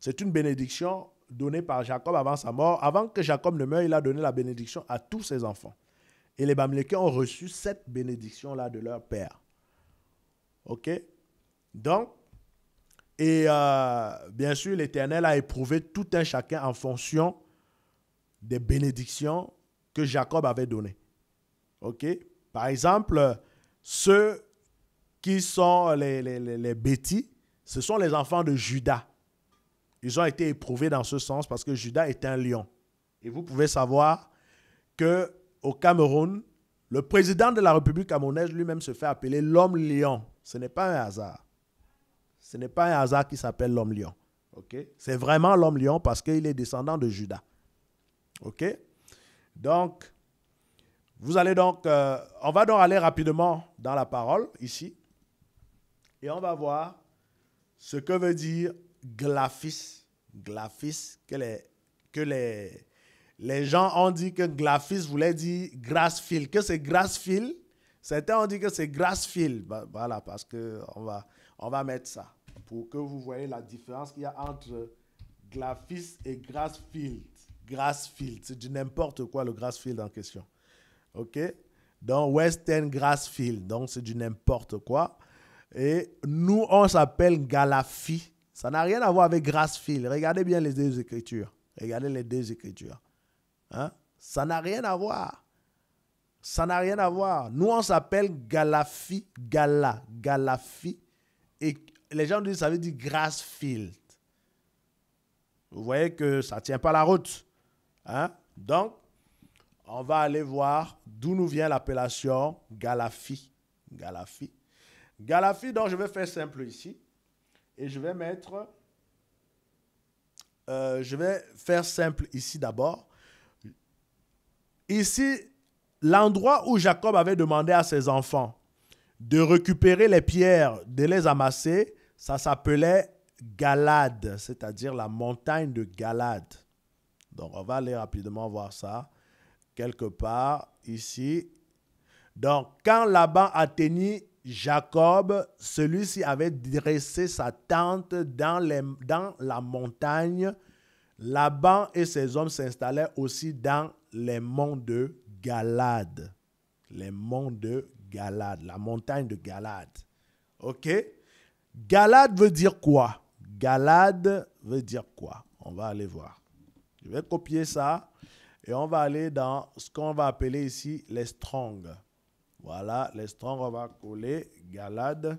C'est une bénédiction donné par Jacob avant sa mort. Avant que Jacob ne meure, il a donné la bénédiction à tous ses enfants. Et les Bamlékiens ont reçu cette bénédiction-là de leur père. OK Donc, et euh, bien sûr, l'Éternel a éprouvé tout un chacun en fonction des bénédictions que Jacob avait données. OK Par exemple, ceux qui sont les, les, les bêtis, ce sont les enfants de Judas. Ils ont été éprouvés dans ce sens parce que Judas est un lion. Et vous pouvez savoir que au Cameroun, le président de la République camerounaise lui-même se fait appeler l'homme lion. Ce n'est pas un hasard. Ce n'est pas un hasard qui s'appelle l'homme lion. C'est vraiment l'homme lion parce qu'il est descendant de Judas. OK Donc, vous allez donc... Euh, on va donc aller rapidement dans la parole ici. Et on va voir ce que veut dire Glafis. Glafis, que les, que les, les gens ont dit que Glafis voulait dire Grassfield, que c'est Grassfield. Certains ont dit que c'est Grassfield. Bah, voilà, parce qu'on va, on va mettre ça pour que vous voyez la différence qu'il y a entre Glafis et Grassfield. Grassfield, c'est du n'importe quoi le Grassfield en question. OK Donc, Western Grassfield, donc c'est du n'importe quoi. Et nous, on s'appelle Galafi. Ça n'a rien à voir avec Grassfield. Regardez bien les deux écritures. Regardez les deux écritures. Hein? Ça n'a rien à voir. Ça n'a rien à voir. Nous, on s'appelle Galafi, Gala, Galafi. Et les gens disent, ça veut dire Grassfield. Vous voyez que ça ne tient pas la route. Hein? Donc, on va aller voir d'où nous vient l'appellation Galafi. Galafi. Galafi, donc je vais faire simple ici et je vais mettre. Euh, je vais faire simple ici d'abord. Ici, l'endroit où Jacob avait demandé à ses enfants de récupérer les pierres, de les amasser, ça s'appelait Galade, c'est-à-dire la montagne de Galade. Donc, on va aller rapidement voir ça. Quelque part, ici. Donc, quand Laban atteignit Jacob, celui-ci avait dressé sa tente dans, la montagne. Laban et ses hommes s'installaient aussi dans les monts de Galade. Les monts de Galade, la montagne de Galade. OK Galade veut dire quoi Galade veut dire quoi On va aller voir. Je vais copier ça et on va aller dans ce qu'on va appeler ici les strongs. Voilà, les on va coller Galade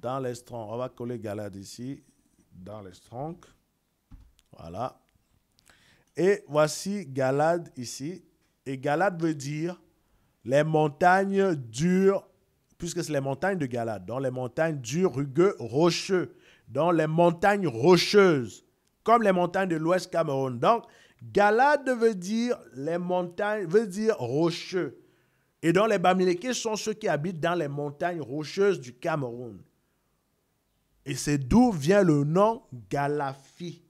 dans les On va coller Galade ici, dans les Voilà. Et voici Galade ici. Et Galade veut dire les montagnes dures, puisque c'est les montagnes de Galade, dans les montagnes dures, rugueux, rocheux, dans les montagnes rocheuses, comme les montagnes de l'Ouest Cameroun. Donc, Galade veut dire les montagnes, veut dire rocheux. Et donc, les Bamileke sont ceux qui habitent dans les montagnes rocheuses du Cameroun. Et c'est d'où vient le nom Galafi.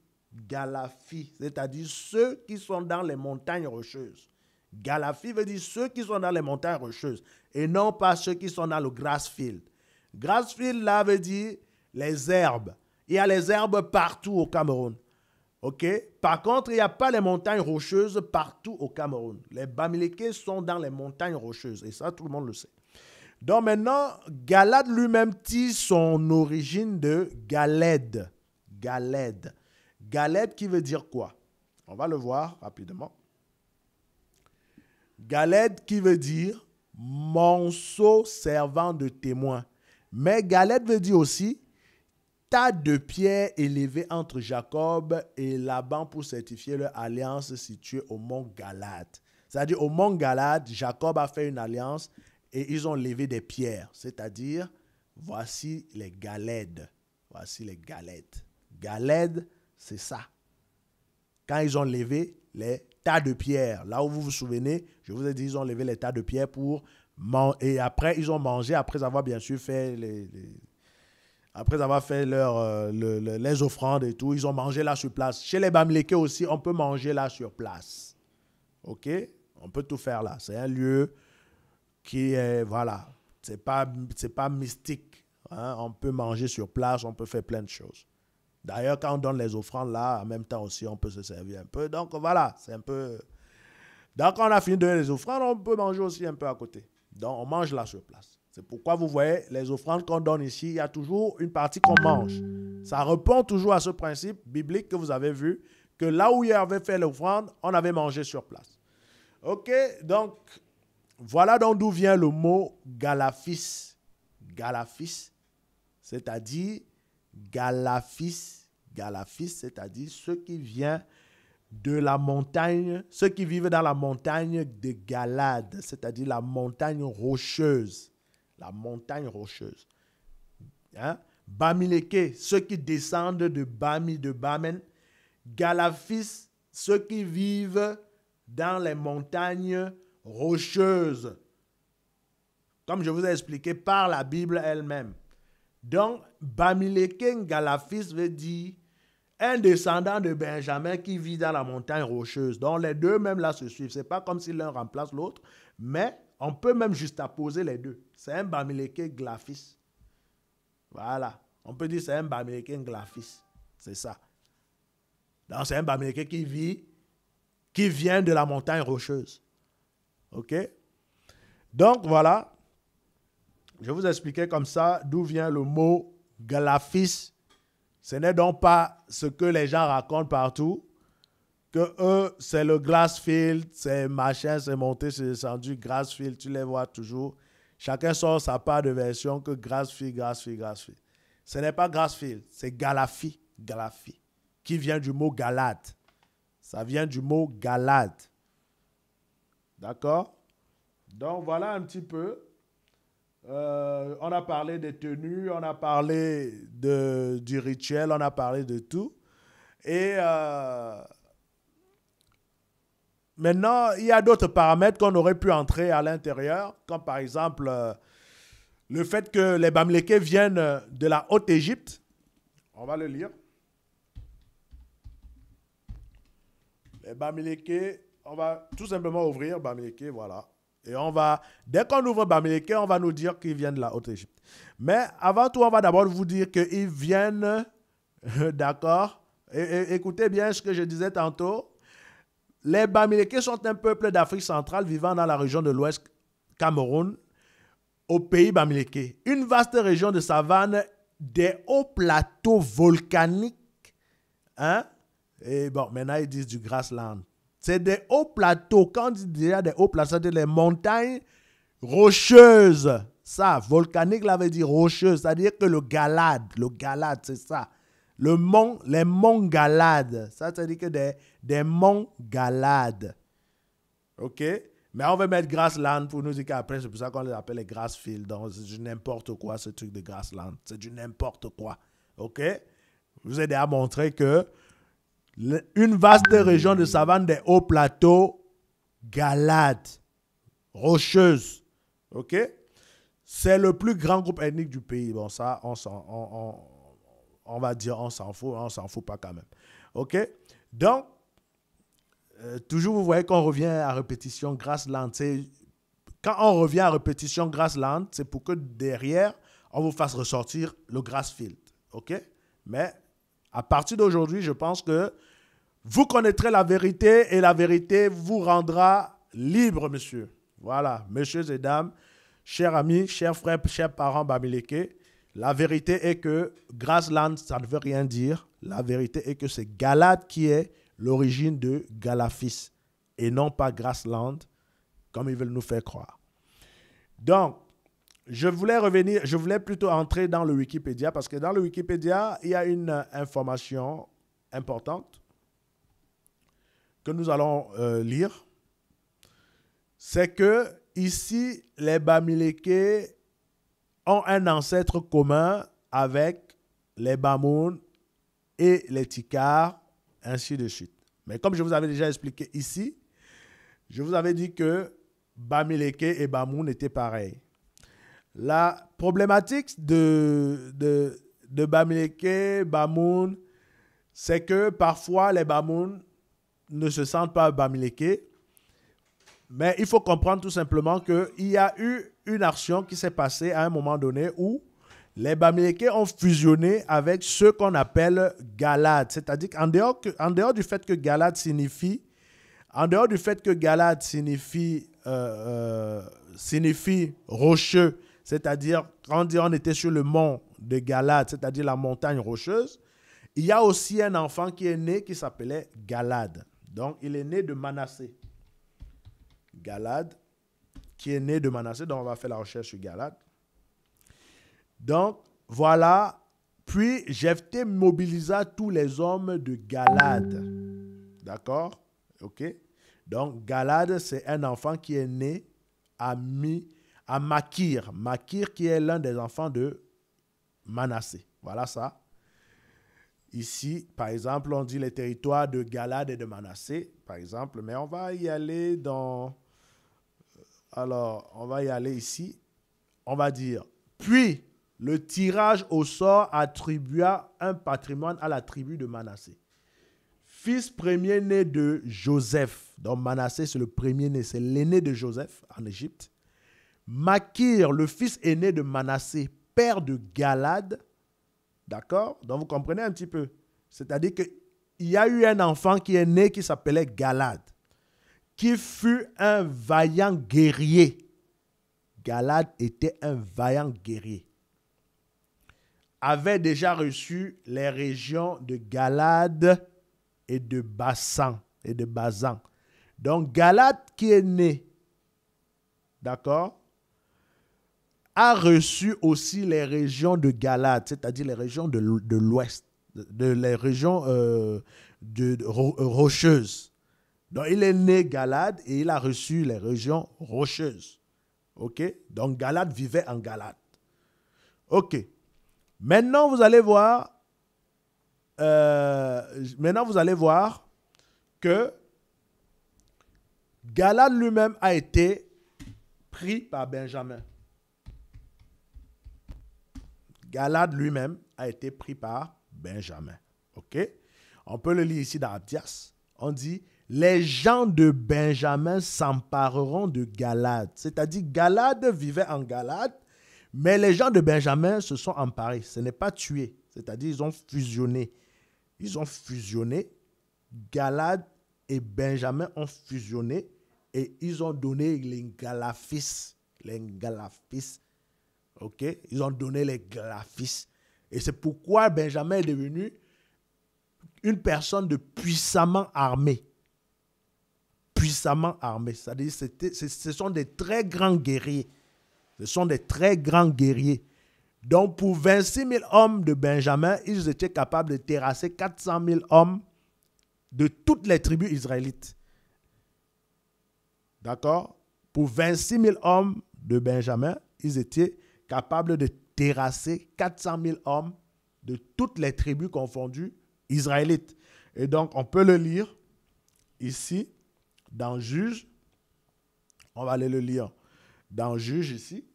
Galafi, c'est-à-dire ceux qui sont dans les montagnes rocheuses. Galafi veut dire ceux qui sont dans les montagnes rocheuses et non pas ceux qui sont dans le grassfield. Grassfield, là, veut dire les herbes. Il y a les herbes partout au Cameroun. Par contre, il n'y a pas les montagnes rocheuses partout au Cameroun. Les Bamileke sont dans les montagnes rocheuses. Et ça, tout le monde le sait. Donc maintenant, Galad lui-même dit son origine de Galède. Galed. Galed qui veut dire quoi On va le voir rapidement. Galed qui veut dire monceau servant de témoin. Mais Galed veut dire aussi tas de pierres élevées entre Jacob et Laban pour certifier leur alliance située au mont Galate. C'est-à-dire au mont Galate, Jacob a fait une alliance et ils ont levé des pierres. C'est-à-dire, voici les galèdes. Voici les galettes. Galèdes, c'est ça. Quand ils ont levé les tas de pierres, là où vous vous souvenez, je vous ai dit, ils ont levé les tas de pierres pour... Et après, ils ont mangé, après avoir bien sûr fait les après avoir fait leur, euh, les offrandes et tout, ils ont mangé là sur place. Chez les Bamlékés aussi, on peut manger là sur place. OK On peut tout faire là. C'est un lieu qui est, voilà, c'est pas, c'est pas mystique. Hein. On peut manger sur place, on peut faire plein de choses. D'ailleurs, quand on donne les offrandes là, en même temps aussi, on peut se servir un peu. Donc voilà, c'est un peu... Donc quand on a fini de donner les offrandes, on peut manger aussi un peu à côté. Donc, on mange là sur place. C'est pourquoi vous voyez, les offrandes qu'on donne ici, il y a toujours une partie qu'on mange. Ça répond toujours à ce principe biblique que vous avez vu, que là où il avait fait l'offrande, on avait mangé sur place. OK, donc, voilà d'où vient le mot galafis. Galafis, c'est-à-dire galafis, galafis, c'est-à-dire ce qui vient de la montagne, ceux qui vivent dans la montagne de Galade, c'est-à-dire la montagne rocheuse. La montagne rocheuse. Hein? Bamileke, ceux qui descendent de Bami, de Bamen. Galafis, ceux qui vivent dans les montagnes rocheuses. Comme je vous ai expliqué par la Bible elle-même. Donc, Bamileke Galafis veut dire un descendant de Benjamin qui vit dans la montagne rocheuse. Donc les deux même là se suivent. C'est pas comme si l'un remplace l'autre, mais on peut même juste apposer les deux. C'est un Bamileke Glafis. Voilà. On peut dire c'est un Bamileke Glafis. C'est ça. Donc c'est un Bamileke qui vit, qui vient de la montagne rocheuse. OK Donc voilà. Je vous expliquais comme ça d'où vient le mot Glafis ce n'est donc pas ce que les gens racontent partout, que eux, c'est le Grassfield, c'est machin, c'est monté, c'est descendu, Grassfield, tu les vois toujours. Chacun sort sa part de version que Grassfield, Grassfield, Grassfield. Ce n'est pas Grassfield, c'est Galafi, Galafi, qui vient du mot Galade. Ça vient du mot Galade. D'accord Donc voilà un petit peu euh, on a parlé des tenues, on a parlé de, du rituel, on a parlé de tout. Et euh, maintenant, il y a d'autres paramètres qu'on aurait pu entrer à l'intérieur, comme par exemple euh, le fait que les Bamlékés viennent de la Haute-Égypte. On va le lire. Les Bamlékés, on va tout simplement ouvrir Bamlékés, voilà. Et on va, dès qu'on ouvre Bamileke, on va nous dire qu'ils viennent de la Haute-Égypte. Mais avant tout, on va d'abord vous dire qu'ils viennent, *laughs* d'accord et, Écoutez bien ce que je disais tantôt. Les Bamileke sont un peuple d'Afrique centrale vivant dans la région de l'Ouest Cameroun, au pays Bamileke. Une vaste région de savane, des hauts plateaux volcaniques. Hein? Et bon, maintenant ils disent du grassland. C'est des hauts plateaux. Quand on dit déjà des hauts plateaux, c'est des montagnes rocheuses. Ça, volcanique, là veut dire rocheuse. C'est-à-dire que le Galade, le Galade, c'est ça. Le mont, les monts Galades. Ça, cest veut dire que des, des monts Galades. OK? Mais on va mettre Grassland pour nous dire qu'après, c'est pour ça qu'on les appelle les Grassfields. Donc, c'est du n'importe quoi, ce truc de Grassland. C'est du n'importe quoi. OK? Je vous ai déjà montré que une vaste région de savane des hauts plateaux, Galade, rocheuse. OK C'est le plus grand groupe ethnique du pays. Bon, ça, on, on, on, va dire, on s'en fout, on s'en fout pas quand même. OK Donc, euh, toujours, vous voyez qu'on revient à répétition Grassland. Quand on revient à répétition Grassland, c'est pour que derrière, on vous fasse ressortir le Grassfield. OK Mais à partir d'aujourd'hui, je pense que vous connaîtrez la vérité et la vérité vous rendra libre, monsieur. Voilà, messieurs et dames, chers amis, chers frères, chers parents bamileke, la vérité est que Grassland, ça ne veut rien dire. La vérité est que c'est Galate qui est l'origine de Galafis et non pas Grassland, comme ils veulent nous faire croire. Donc, je voulais revenir, je voulais plutôt entrer dans le Wikipédia parce que dans le Wikipédia, il y a une information importante nous allons euh, lire, c'est que ici, les Bamileke ont un ancêtre commun avec les Bamoun et les Tikars, ainsi de suite. Mais comme je vous avais déjà expliqué ici, je vous avais dit que Bamileke et Bamoun étaient pareils. La problématique de, de, de Bamoun, c'est que parfois les Bamoun ne se sentent pas Bamiléké, Mais il faut comprendre tout simplement qu'il y a eu une action qui s'est passée à un moment donné où les Bamileke ont fusionné avec ce qu'on appelle Galad. C'est-à-dire qu'en dehors, que, en dehors du fait que Galad signifie, en dehors du fait que signifie, euh, euh, signifie rocheux, c'est-à-dire quand on était sur le mont de Galad, c'est-à-dire la montagne rocheuse, il y a aussi un enfant qui est né qui s'appelait Galad. Donc, il est né de Manassé. Galad qui est né de Manassé. Donc, on va faire la recherche sur Galad. Donc, voilà. Puis, Jephthé mobilisa tous les hommes de Galad. D'accord OK Donc, Galad c'est un enfant qui est né à, Mi, à Makir. Makir, qui est l'un des enfants de Manassé. Voilà ça. Ici, par exemple, on dit les territoires de Galade et de Manassé, par exemple, mais on va y aller dans... Euh, alors, on va y aller ici. On va dire, puis le tirage au sort attribua un patrimoine à la tribu de Manassé. Fils premier-né de Joseph. Donc Manassé, c'est le premier-né, c'est l'aîné de Joseph en Égypte. Makir, le fils aîné de Manassé, père de Galade, D'accord Donc vous comprenez un petit peu. C'est-à-dire qu'il y a eu un enfant qui est né qui s'appelait Galade, qui fut un vaillant guerrier. Galade était un vaillant guerrier. Avait déjà reçu les régions de Galade et de Bassan et de Bazan. Donc Galad qui est né, d'accord a reçu aussi les régions de Galate, c'est-à-dire les régions de, l'ouest, de, les régions euh, de, euh, rocheuses. Donc, il est né Galade et il a reçu les régions rocheuses. OK Donc, Galade vivait en Galate. OK. Maintenant, vous allez voir. Euh, maintenant, vous allez voir que Galade lui-même a été pris par Benjamin. Galad lui-même a été pris par Benjamin. OK On peut le lire ici dans Abdias. On dit Les gens de Benjamin s'empareront de Galad. C'est-à-dire, Galad vivait en Galad, mais les gens de Benjamin se sont emparés. Ce n'est pas tué. C'est-à-dire, ils ont fusionné. Ils ont fusionné. Galad et Benjamin ont fusionné et ils ont donné les Galafis. Les Galafis ils ont donné les graphistes. Et c'est pourquoi Benjamin est devenu une personne de puissamment armée. Puissamment armée. C'est-à-dire ce sont des très grands guerriers. Ce sont des très grands guerriers. Donc pour 26 000 hommes de Benjamin, ils étaient capables de terrasser 400 000 hommes de toutes les tribus israélites. D'accord Pour 26 000 hommes de Benjamin, ils étaient capable de terrasser 400 000 hommes de toutes les tribus confondues israélites. Et donc, on peut le lire ici, dans Juge. On va aller le lire dans Juge ici.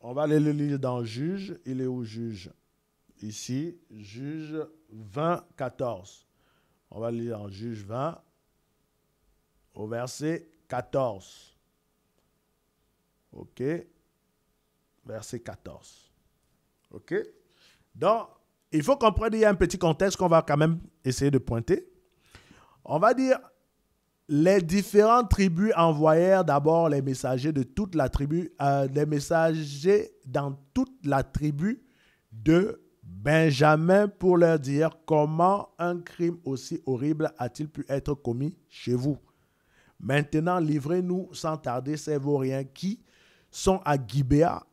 On va aller le lire dans Juge. Il est où Juge Ici, Juge 20, 14. On va le lire en Juge 20, au verset 14. OK Verset 14. OK Donc, il faut comprendre, il y a un petit contexte qu'on va quand même essayer de pointer. On va dire, les différentes tribus envoyèrent d'abord les messagers de toute la tribu, euh, les messagers dans toute la tribu de Benjamin pour leur dire comment un crime aussi horrible a-t-il pu être commis chez vous. Maintenant, livrez-nous sans tarder ces rien qui, sont à Gibea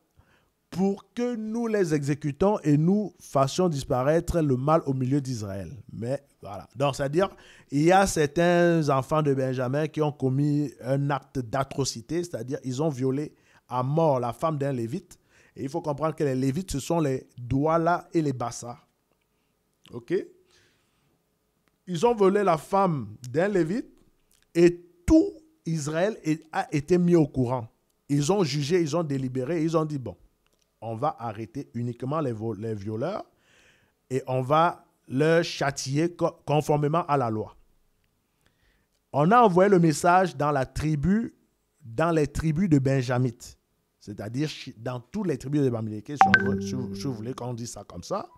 pour que nous les exécutons et nous fassions disparaître le mal au milieu d'Israël. Mais voilà. Donc, c'est-à-dire, il y a certains enfants de Benjamin qui ont commis un acte d'atrocité, c'est-à-dire, ils ont violé à mort la femme d'un lévite. Et il faut comprendre que les lévites, ce sont les douala et les bassa. OK Ils ont volé la femme d'un lévite et tout Israël a été mis au courant. Ils ont jugé, ils ont délibéré, ils ont dit, bon, on va arrêter uniquement les, les violeurs et on va leur châtier conformément à la loi. On a envoyé le message dans la tribu, dans les tribus de Benjamite, c'est-à-dire dans toutes les tribus de Benjamites, si, si, vous voulez qu'on dise ça comme ça.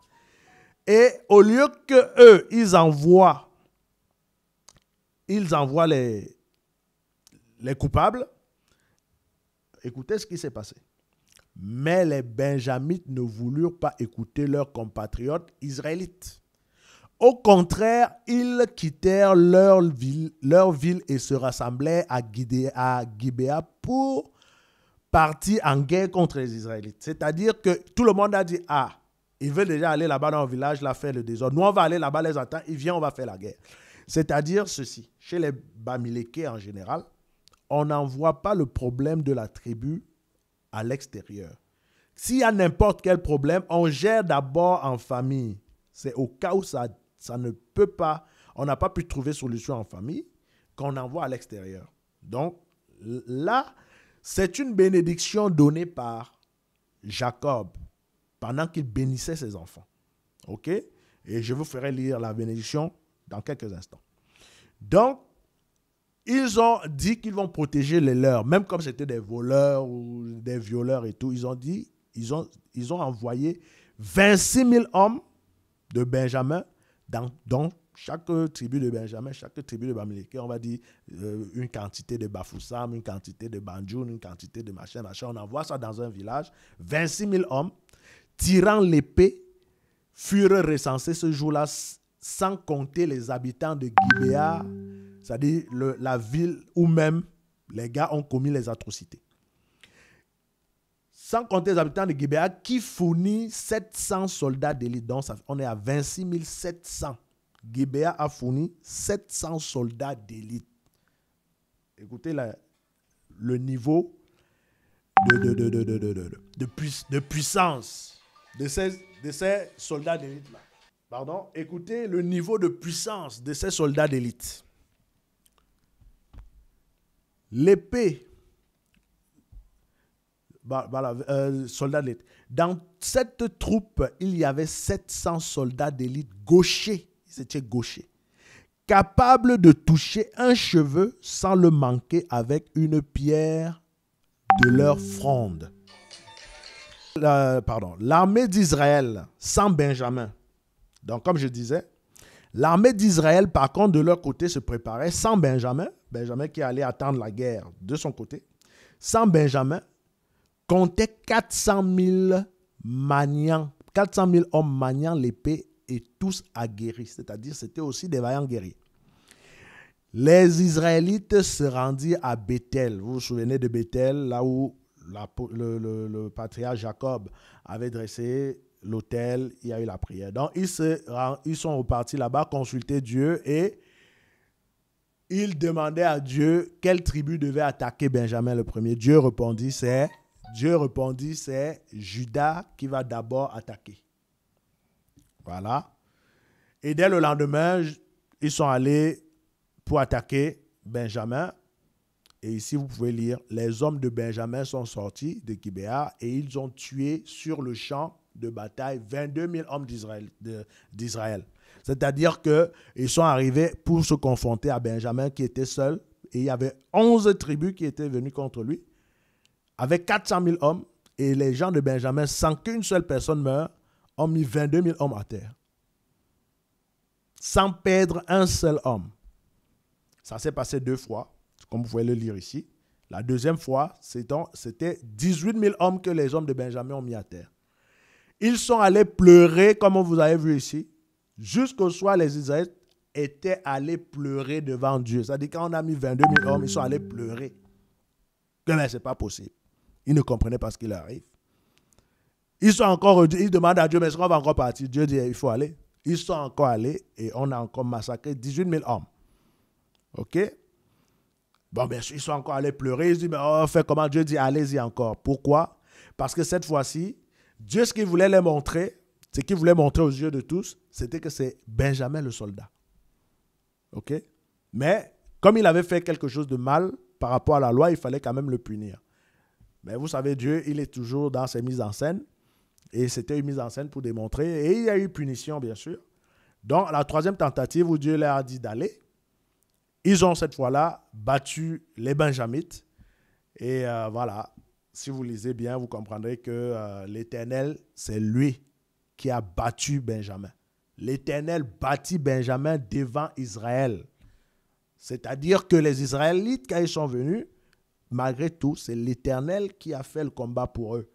Et au lieu que eux, ils envoient, ils envoient les, les coupables, Écoutez ce qui s'est passé. Mais les Benjamites ne voulurent pas écouter leurs compatriotes israélites. Au contraire, ils quittèrent leur ville, et se rassemblèrent à, à Gibea pour partir en guerre contre les Israélites. C'est-à-dire que tout le monde a dit, ah, ils veulent déjà aller là-bas dans le village, la faire le désordre. Nous, on va aller là-bas les attendre, ils viennent, on va faire la guerre. C'est-à-dire ceci, chez les Bamilékés en général, on n'envoie pas le problème de la tribu à l'extérieur. S'il y a n'importe quel problème, on gère d'abord en famille. C'est au cas où ça, ça ne peut pas, on n'a pas pu trouver solution en famille, qu'on envoie à l'extérieur. Donc là, c'est une bénédiction donnée par Jacob pendant qu'il bénissait ses enfants. OK Et je vous ferai lire la bénédiction dans quelques instants. Donc, ils ont dit qu'ils vont protéger les leurs, même comme c'était des voleurs ou des violeurs et tout. Ils ont dit, ils ont, ils ont envoyé 26 000 hommes de Benjamin, dans, chaque tribu de Benjamin, chaque tribu de Bamileke, on va dire euh, une quantité de Bafoussam, une quantité de Banjoun, une quantité de machin, machin. On envoie ça dans un village, 26 000 hommes, tirant l'épée, furent recensés ce jour-là, sans compter les habitants de Gibea, c'est-à-dire la ville où même les gars ont commis les atrocités. Sans compter les habitants de Guébéa qui fournit 700 soldats d'élite. Donc on est à 26 700. Guébéa a fourni 700 soldats d'élite. Écoutez le niveau de, puissance de ces, de ces soldats d'élite-là. Pardon, écoutez le niveau de puissance de ces soldats d'élite l'épée, euh, soldats d'élite. Dans cette troupe, il y avait 700 soldats d'élite gauchers, ils étaient gauchers, capables de toucher un cheveu sans le manquer avec une pierre de leur fronde. pardon, l'armée d'Israël sans Benjamin. Donc, comme je disais, l'armée d'Israël, par contre, de leur côté, se préparait sans Benjamin Benjamin qui allait attendre la guerre de son côté, sans Benjamin, comptait 400 000 maniants, 400 000 hommes maniant l'épée et tous aguerris, c'est-à-dire c'était aussi des vaillants guerriers. Les Israélites se rendirent à Bethel. Vous vous souvenez de Bethel, là où le, patriarche Jacob avait dressé l'autel, il y a eu la prière. Donc ils, ils sont repartis là-bas consulter Dieu et il demandait à Dieu quelle tribu devait attaquer Benjamin le premier. Dieu répondit, c'est Dieu répondit, c'est Judas qui va d'abord attaquer. Voilà. Et dès le lendemain, ils sont allés pour attaquer Benjamin. Et ici, vous pouvez lire, les hommes de Benjamin sont sortis de Kibéa et ils ont tué sur le champ de bataille 22 000 hommes d'Israël. C'est-à-dire qu'ils sont arrivés pour se confronter à Benjamin qui était seul. Et il y avait 11 tribus qui étaient venues contre lui, avec 400 000 hommes. Et les gens de Benjamin, sans qu'une seule personne meure, ont mis 22 000 hommes à terre. Sans perdre un seul homme. Ça s'est passé deux fois, comme vous pouvez le lire ici. La deuxième fois, c'était 18 000 hommes que les hommes de Benjamin ont mis à terre. Ils sont allés pleurer, comme vous avez vu ici, jusqu'au soir, les Israélites étaient allés pleurer devant Dieu. C'est-à-dire, quand on a mis 22 000 hommes, ils sont allés pleurer. Que ce c'est pas possible. Ils ne comprenaient pas ce qui leur arrive. Ils sont encore, ils demandent à Dieu, mais est-ce qu'on va encore partir Dieu dit, il faut aller. Ils sont encore allés et on a encore massacré 18 000 hommes. OK Bon, bien sûr, ils sont encore allés pleurer. Ils disent, mais on oh, fait comment Dieu dit, allez-y encore. Pourquoi Parce que cette fois-ci, Dieu, ce qu'il voulait les montrer, ce qu'il voulait montrer aux yeux de tous, c'était que c'est Benjamin le soldat. OK Mais comme il avait fait quelque chose de mal par rapport à la loi, il fallait quand même le punir. Mais vous savez, Dieu, il est toujours dans ses mises en scène. Et c'était une mise en scène pour démontrer. Et il y a eu punition, bien sûr. Donc, la troisième tentative où Dieu leur a dit d'aller, ils ont cette fois-là battu les Benjamites. Et euh, voilà, si vous lisez bien, vous comprendrez que euh, l'Éternel, c'est lui qui a battu Benjamin. L'Éternel bâtit Benjamin devant Israël. C'est-à-dire que les Israélites, quand ils sont venus, malgré tout, c'est l'Éternel qui a fait le combat pour eux.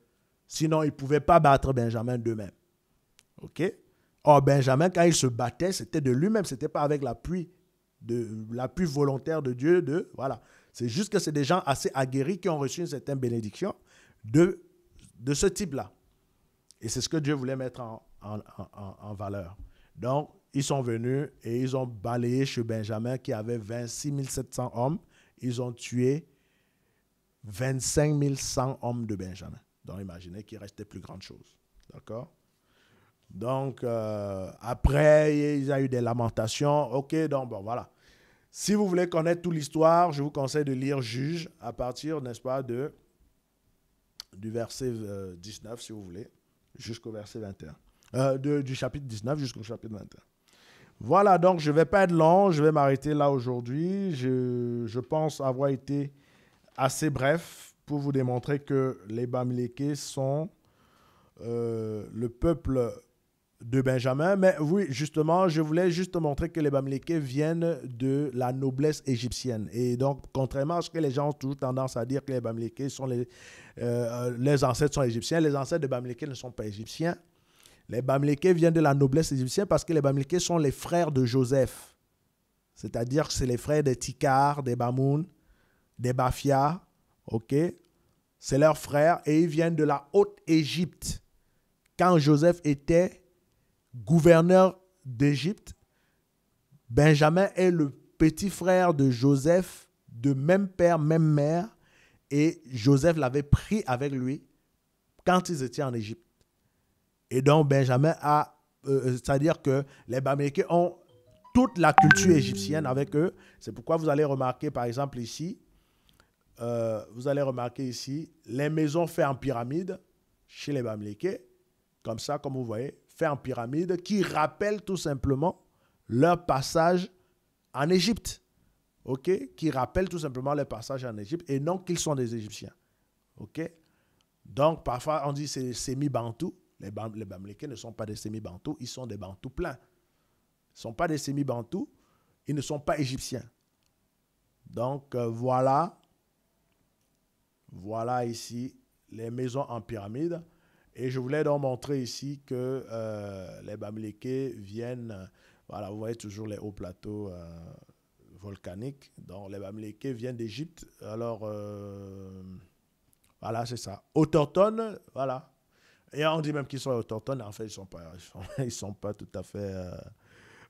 Sinon, ils ne pouvaient pas battre Benjamin d'eux-mêmes. OK Or, Benjamin, quand il se battait, c'était de lui-même, ce n'était pas avec l'appui de volontaire de Dieu. De, voilà. C'est juste que c'est des gens assez aguerris qui ont reçu une certaine bénédiction de, de ce type-là. Et c'est ce que Dieu voulait mettre en, valeur. Donc, ils sont venus et ils ont balayé chez Benjamin qui avait 26 700 hommes. Ils ont tué 25 100 hommes de Benjamin. Donc, imaginez qu'il restait plus grande chose. D'accord Donc, euh, après, il y a eu des lamentations. OK, donc, bon, voilà. Si vous voulez connaître toute l'histoire, je vous conseille de lire Juge à partir, n'est-ce pas, de, du verset 19, euh, si vous voulez jusqu'au verset 21. Euh, du chapitre 19 jusqu'au chapitre 21. Voilà, donc je ne vais pas être long, je vais m'arrêter là aujourd'hui. Je, pense avoir été assez bref pour vous démontrer que les Bamlékés sont euh, le peuple de Benjamin. Mais oui, justement, je voulais juste montrer que les Bamlékés viennent de la noblesse égyptienne. Et donc, contrairement à ce que les gens ont toujours tendance à dire que les Bamlékés sont les, euh, les ancêtres sont égyptiens, les ancêtres de Bamlékés ne sont pas égyptiens. Les Bamlékés viennent de la noblesse égyptienne parce que les Bamlékés sont les frères de Joseph. C'est-à-dire que c'est les frères des Tikar, des Bamoun, des Bafia, ok C'est leurs frères et ils viennent de la Haute-Égypte. Quand Joseph était gouverneur d'Égypte, Benjamin est le petit frère de Joseph, de même père, même mère, et Joseph l'avait pris avec lui quand ils étaient en Égypte. Et donc Benjamin a, euh, euh, c'est-à-dire que les Bamlékés ont toute la culture égyptienne avec eux. C'est pourquoi vous allez remarquer, par exemple, ici, euh, vous allez remarquer ici, les maisons faites en pyramide chez les Bamlékés, comme ça, comme vous voyez, en pyramide qui rappelle tout simplement leur passage en Égypte. OK Qui rappelle tout simplement leur passage en Égypte et non qu'ils sont des Égyptiens. OK Donc, parfois, on dit c'est semi-bantou. Les, les ne sont pas des semi-bantous, ils sont des bantous pleins. Ils ne sont pas des semi-bantous, ils ne sont pas égyptiens. Donc, euh, voilà. Voilà ici les maisons en pyramide. Et je voulais donc montrer ici que euh, les Bamlékés viennent, voilà, vous voyez toujours les hauts plateaux euh, volcaniques, donc les Bamlékés viennent d'Égypte. Alors, euh, voilà, c'est ça. Autochtones, voilà. Et on dit même qu'ils sont autochtones, en fait, ils ne sont, pas, *laughs* ils sont, pas tout à fait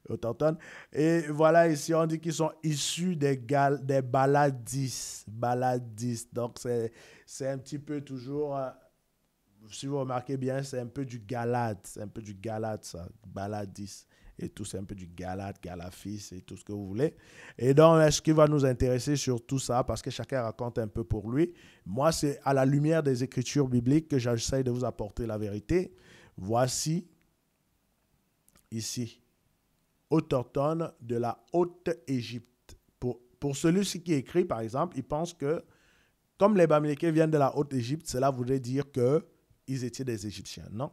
autochtones. Et voilà, ici, on dit qu'ils sont issus des, des baladis. Baladis, donc c'est un petit peu toujours si vous remarquez bien, c'est un peu du galade, c'est un peu du Galate, ça, baladis et tout, c'est un peu du Galate, galafis et tout ce que vous voulez. Et donc, ce qui va nous intéresser sur tout ça, parce que chacun raconte un peu pour lui, moi, c'est à la lumière des écritures bibliques que j'essaie de vous apporter la vérité. Voici, ici, autochtone de la Haute-Égypte. Pour, pour celui-ci qui écrit, par exemple, il pense que comme les Babyloniens viennent de la Haute-Égypte, cela voudrait dire que ils étaient des Égyptiens. Non.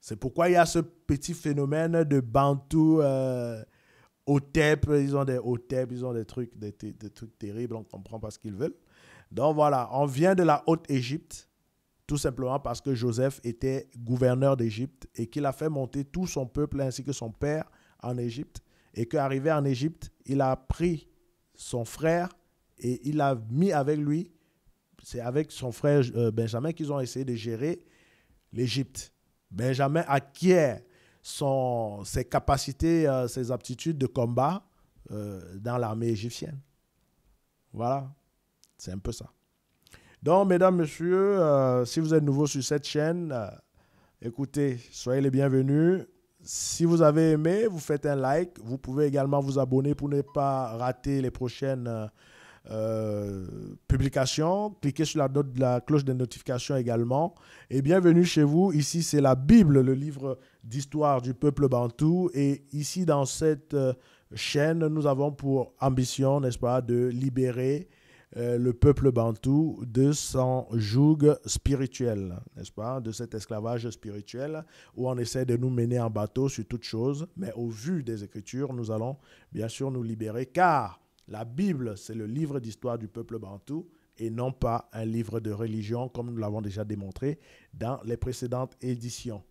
C'est pourquoi il y a ce petit phénomène de Bantou, euh, Otep, ils ont des Otep, ils ont des trucs, des, trucs terribles, on comprend pas ce qu'ils veulent. Donc voilà, on vient de la Haute-Égypte, tout simplement parce que Joseph était gouverneur d'Égypte et qu'il a fait monter tout son peuple ainsi que son père en Égypte. Et qu'arrivé en Égypte, il a pris son frère et il a mis avec lui c'est avec son frère euh, Benjamin qu'ils ont essayé de gérer l'Égypte. Benjamin acquiert son, ses capacités, euh, ses aptitudes de combat euh, dans l'armée égyptienne. Voilà, c'est un peu ça. Donc, mesdames, messieurs, si vous êtes nouveaux sur cette chaîne, écoutez, soyez les bienvenus. Si vous avez aimé, vous faites un like. Vous pouvez également vous abonner pour ne pas rater les prochaines euh, publication. Cliquez sur la, la cloche de notification également. Et bienvenue chez vous. Ici, c'est la Bible, le livre d'histoire du peuple bantou. Et ici, dans cette euh, chaîne, nous avons pour ambition, n'est-ce pas, de libérer euh, le peuple bantou de son joug spirituel, n'est-ce pas, de cet esclavage spirituel où on essaie de nous mener en bateau sur toute chose. Mais au vu des Écritures, nous allons bien sûr nous libérer car la Bible, c'est le livre d'histoire du peuple bantou et non pas un livre de religion, comme nous l'avons déjà démontré dans les précédentes éditions.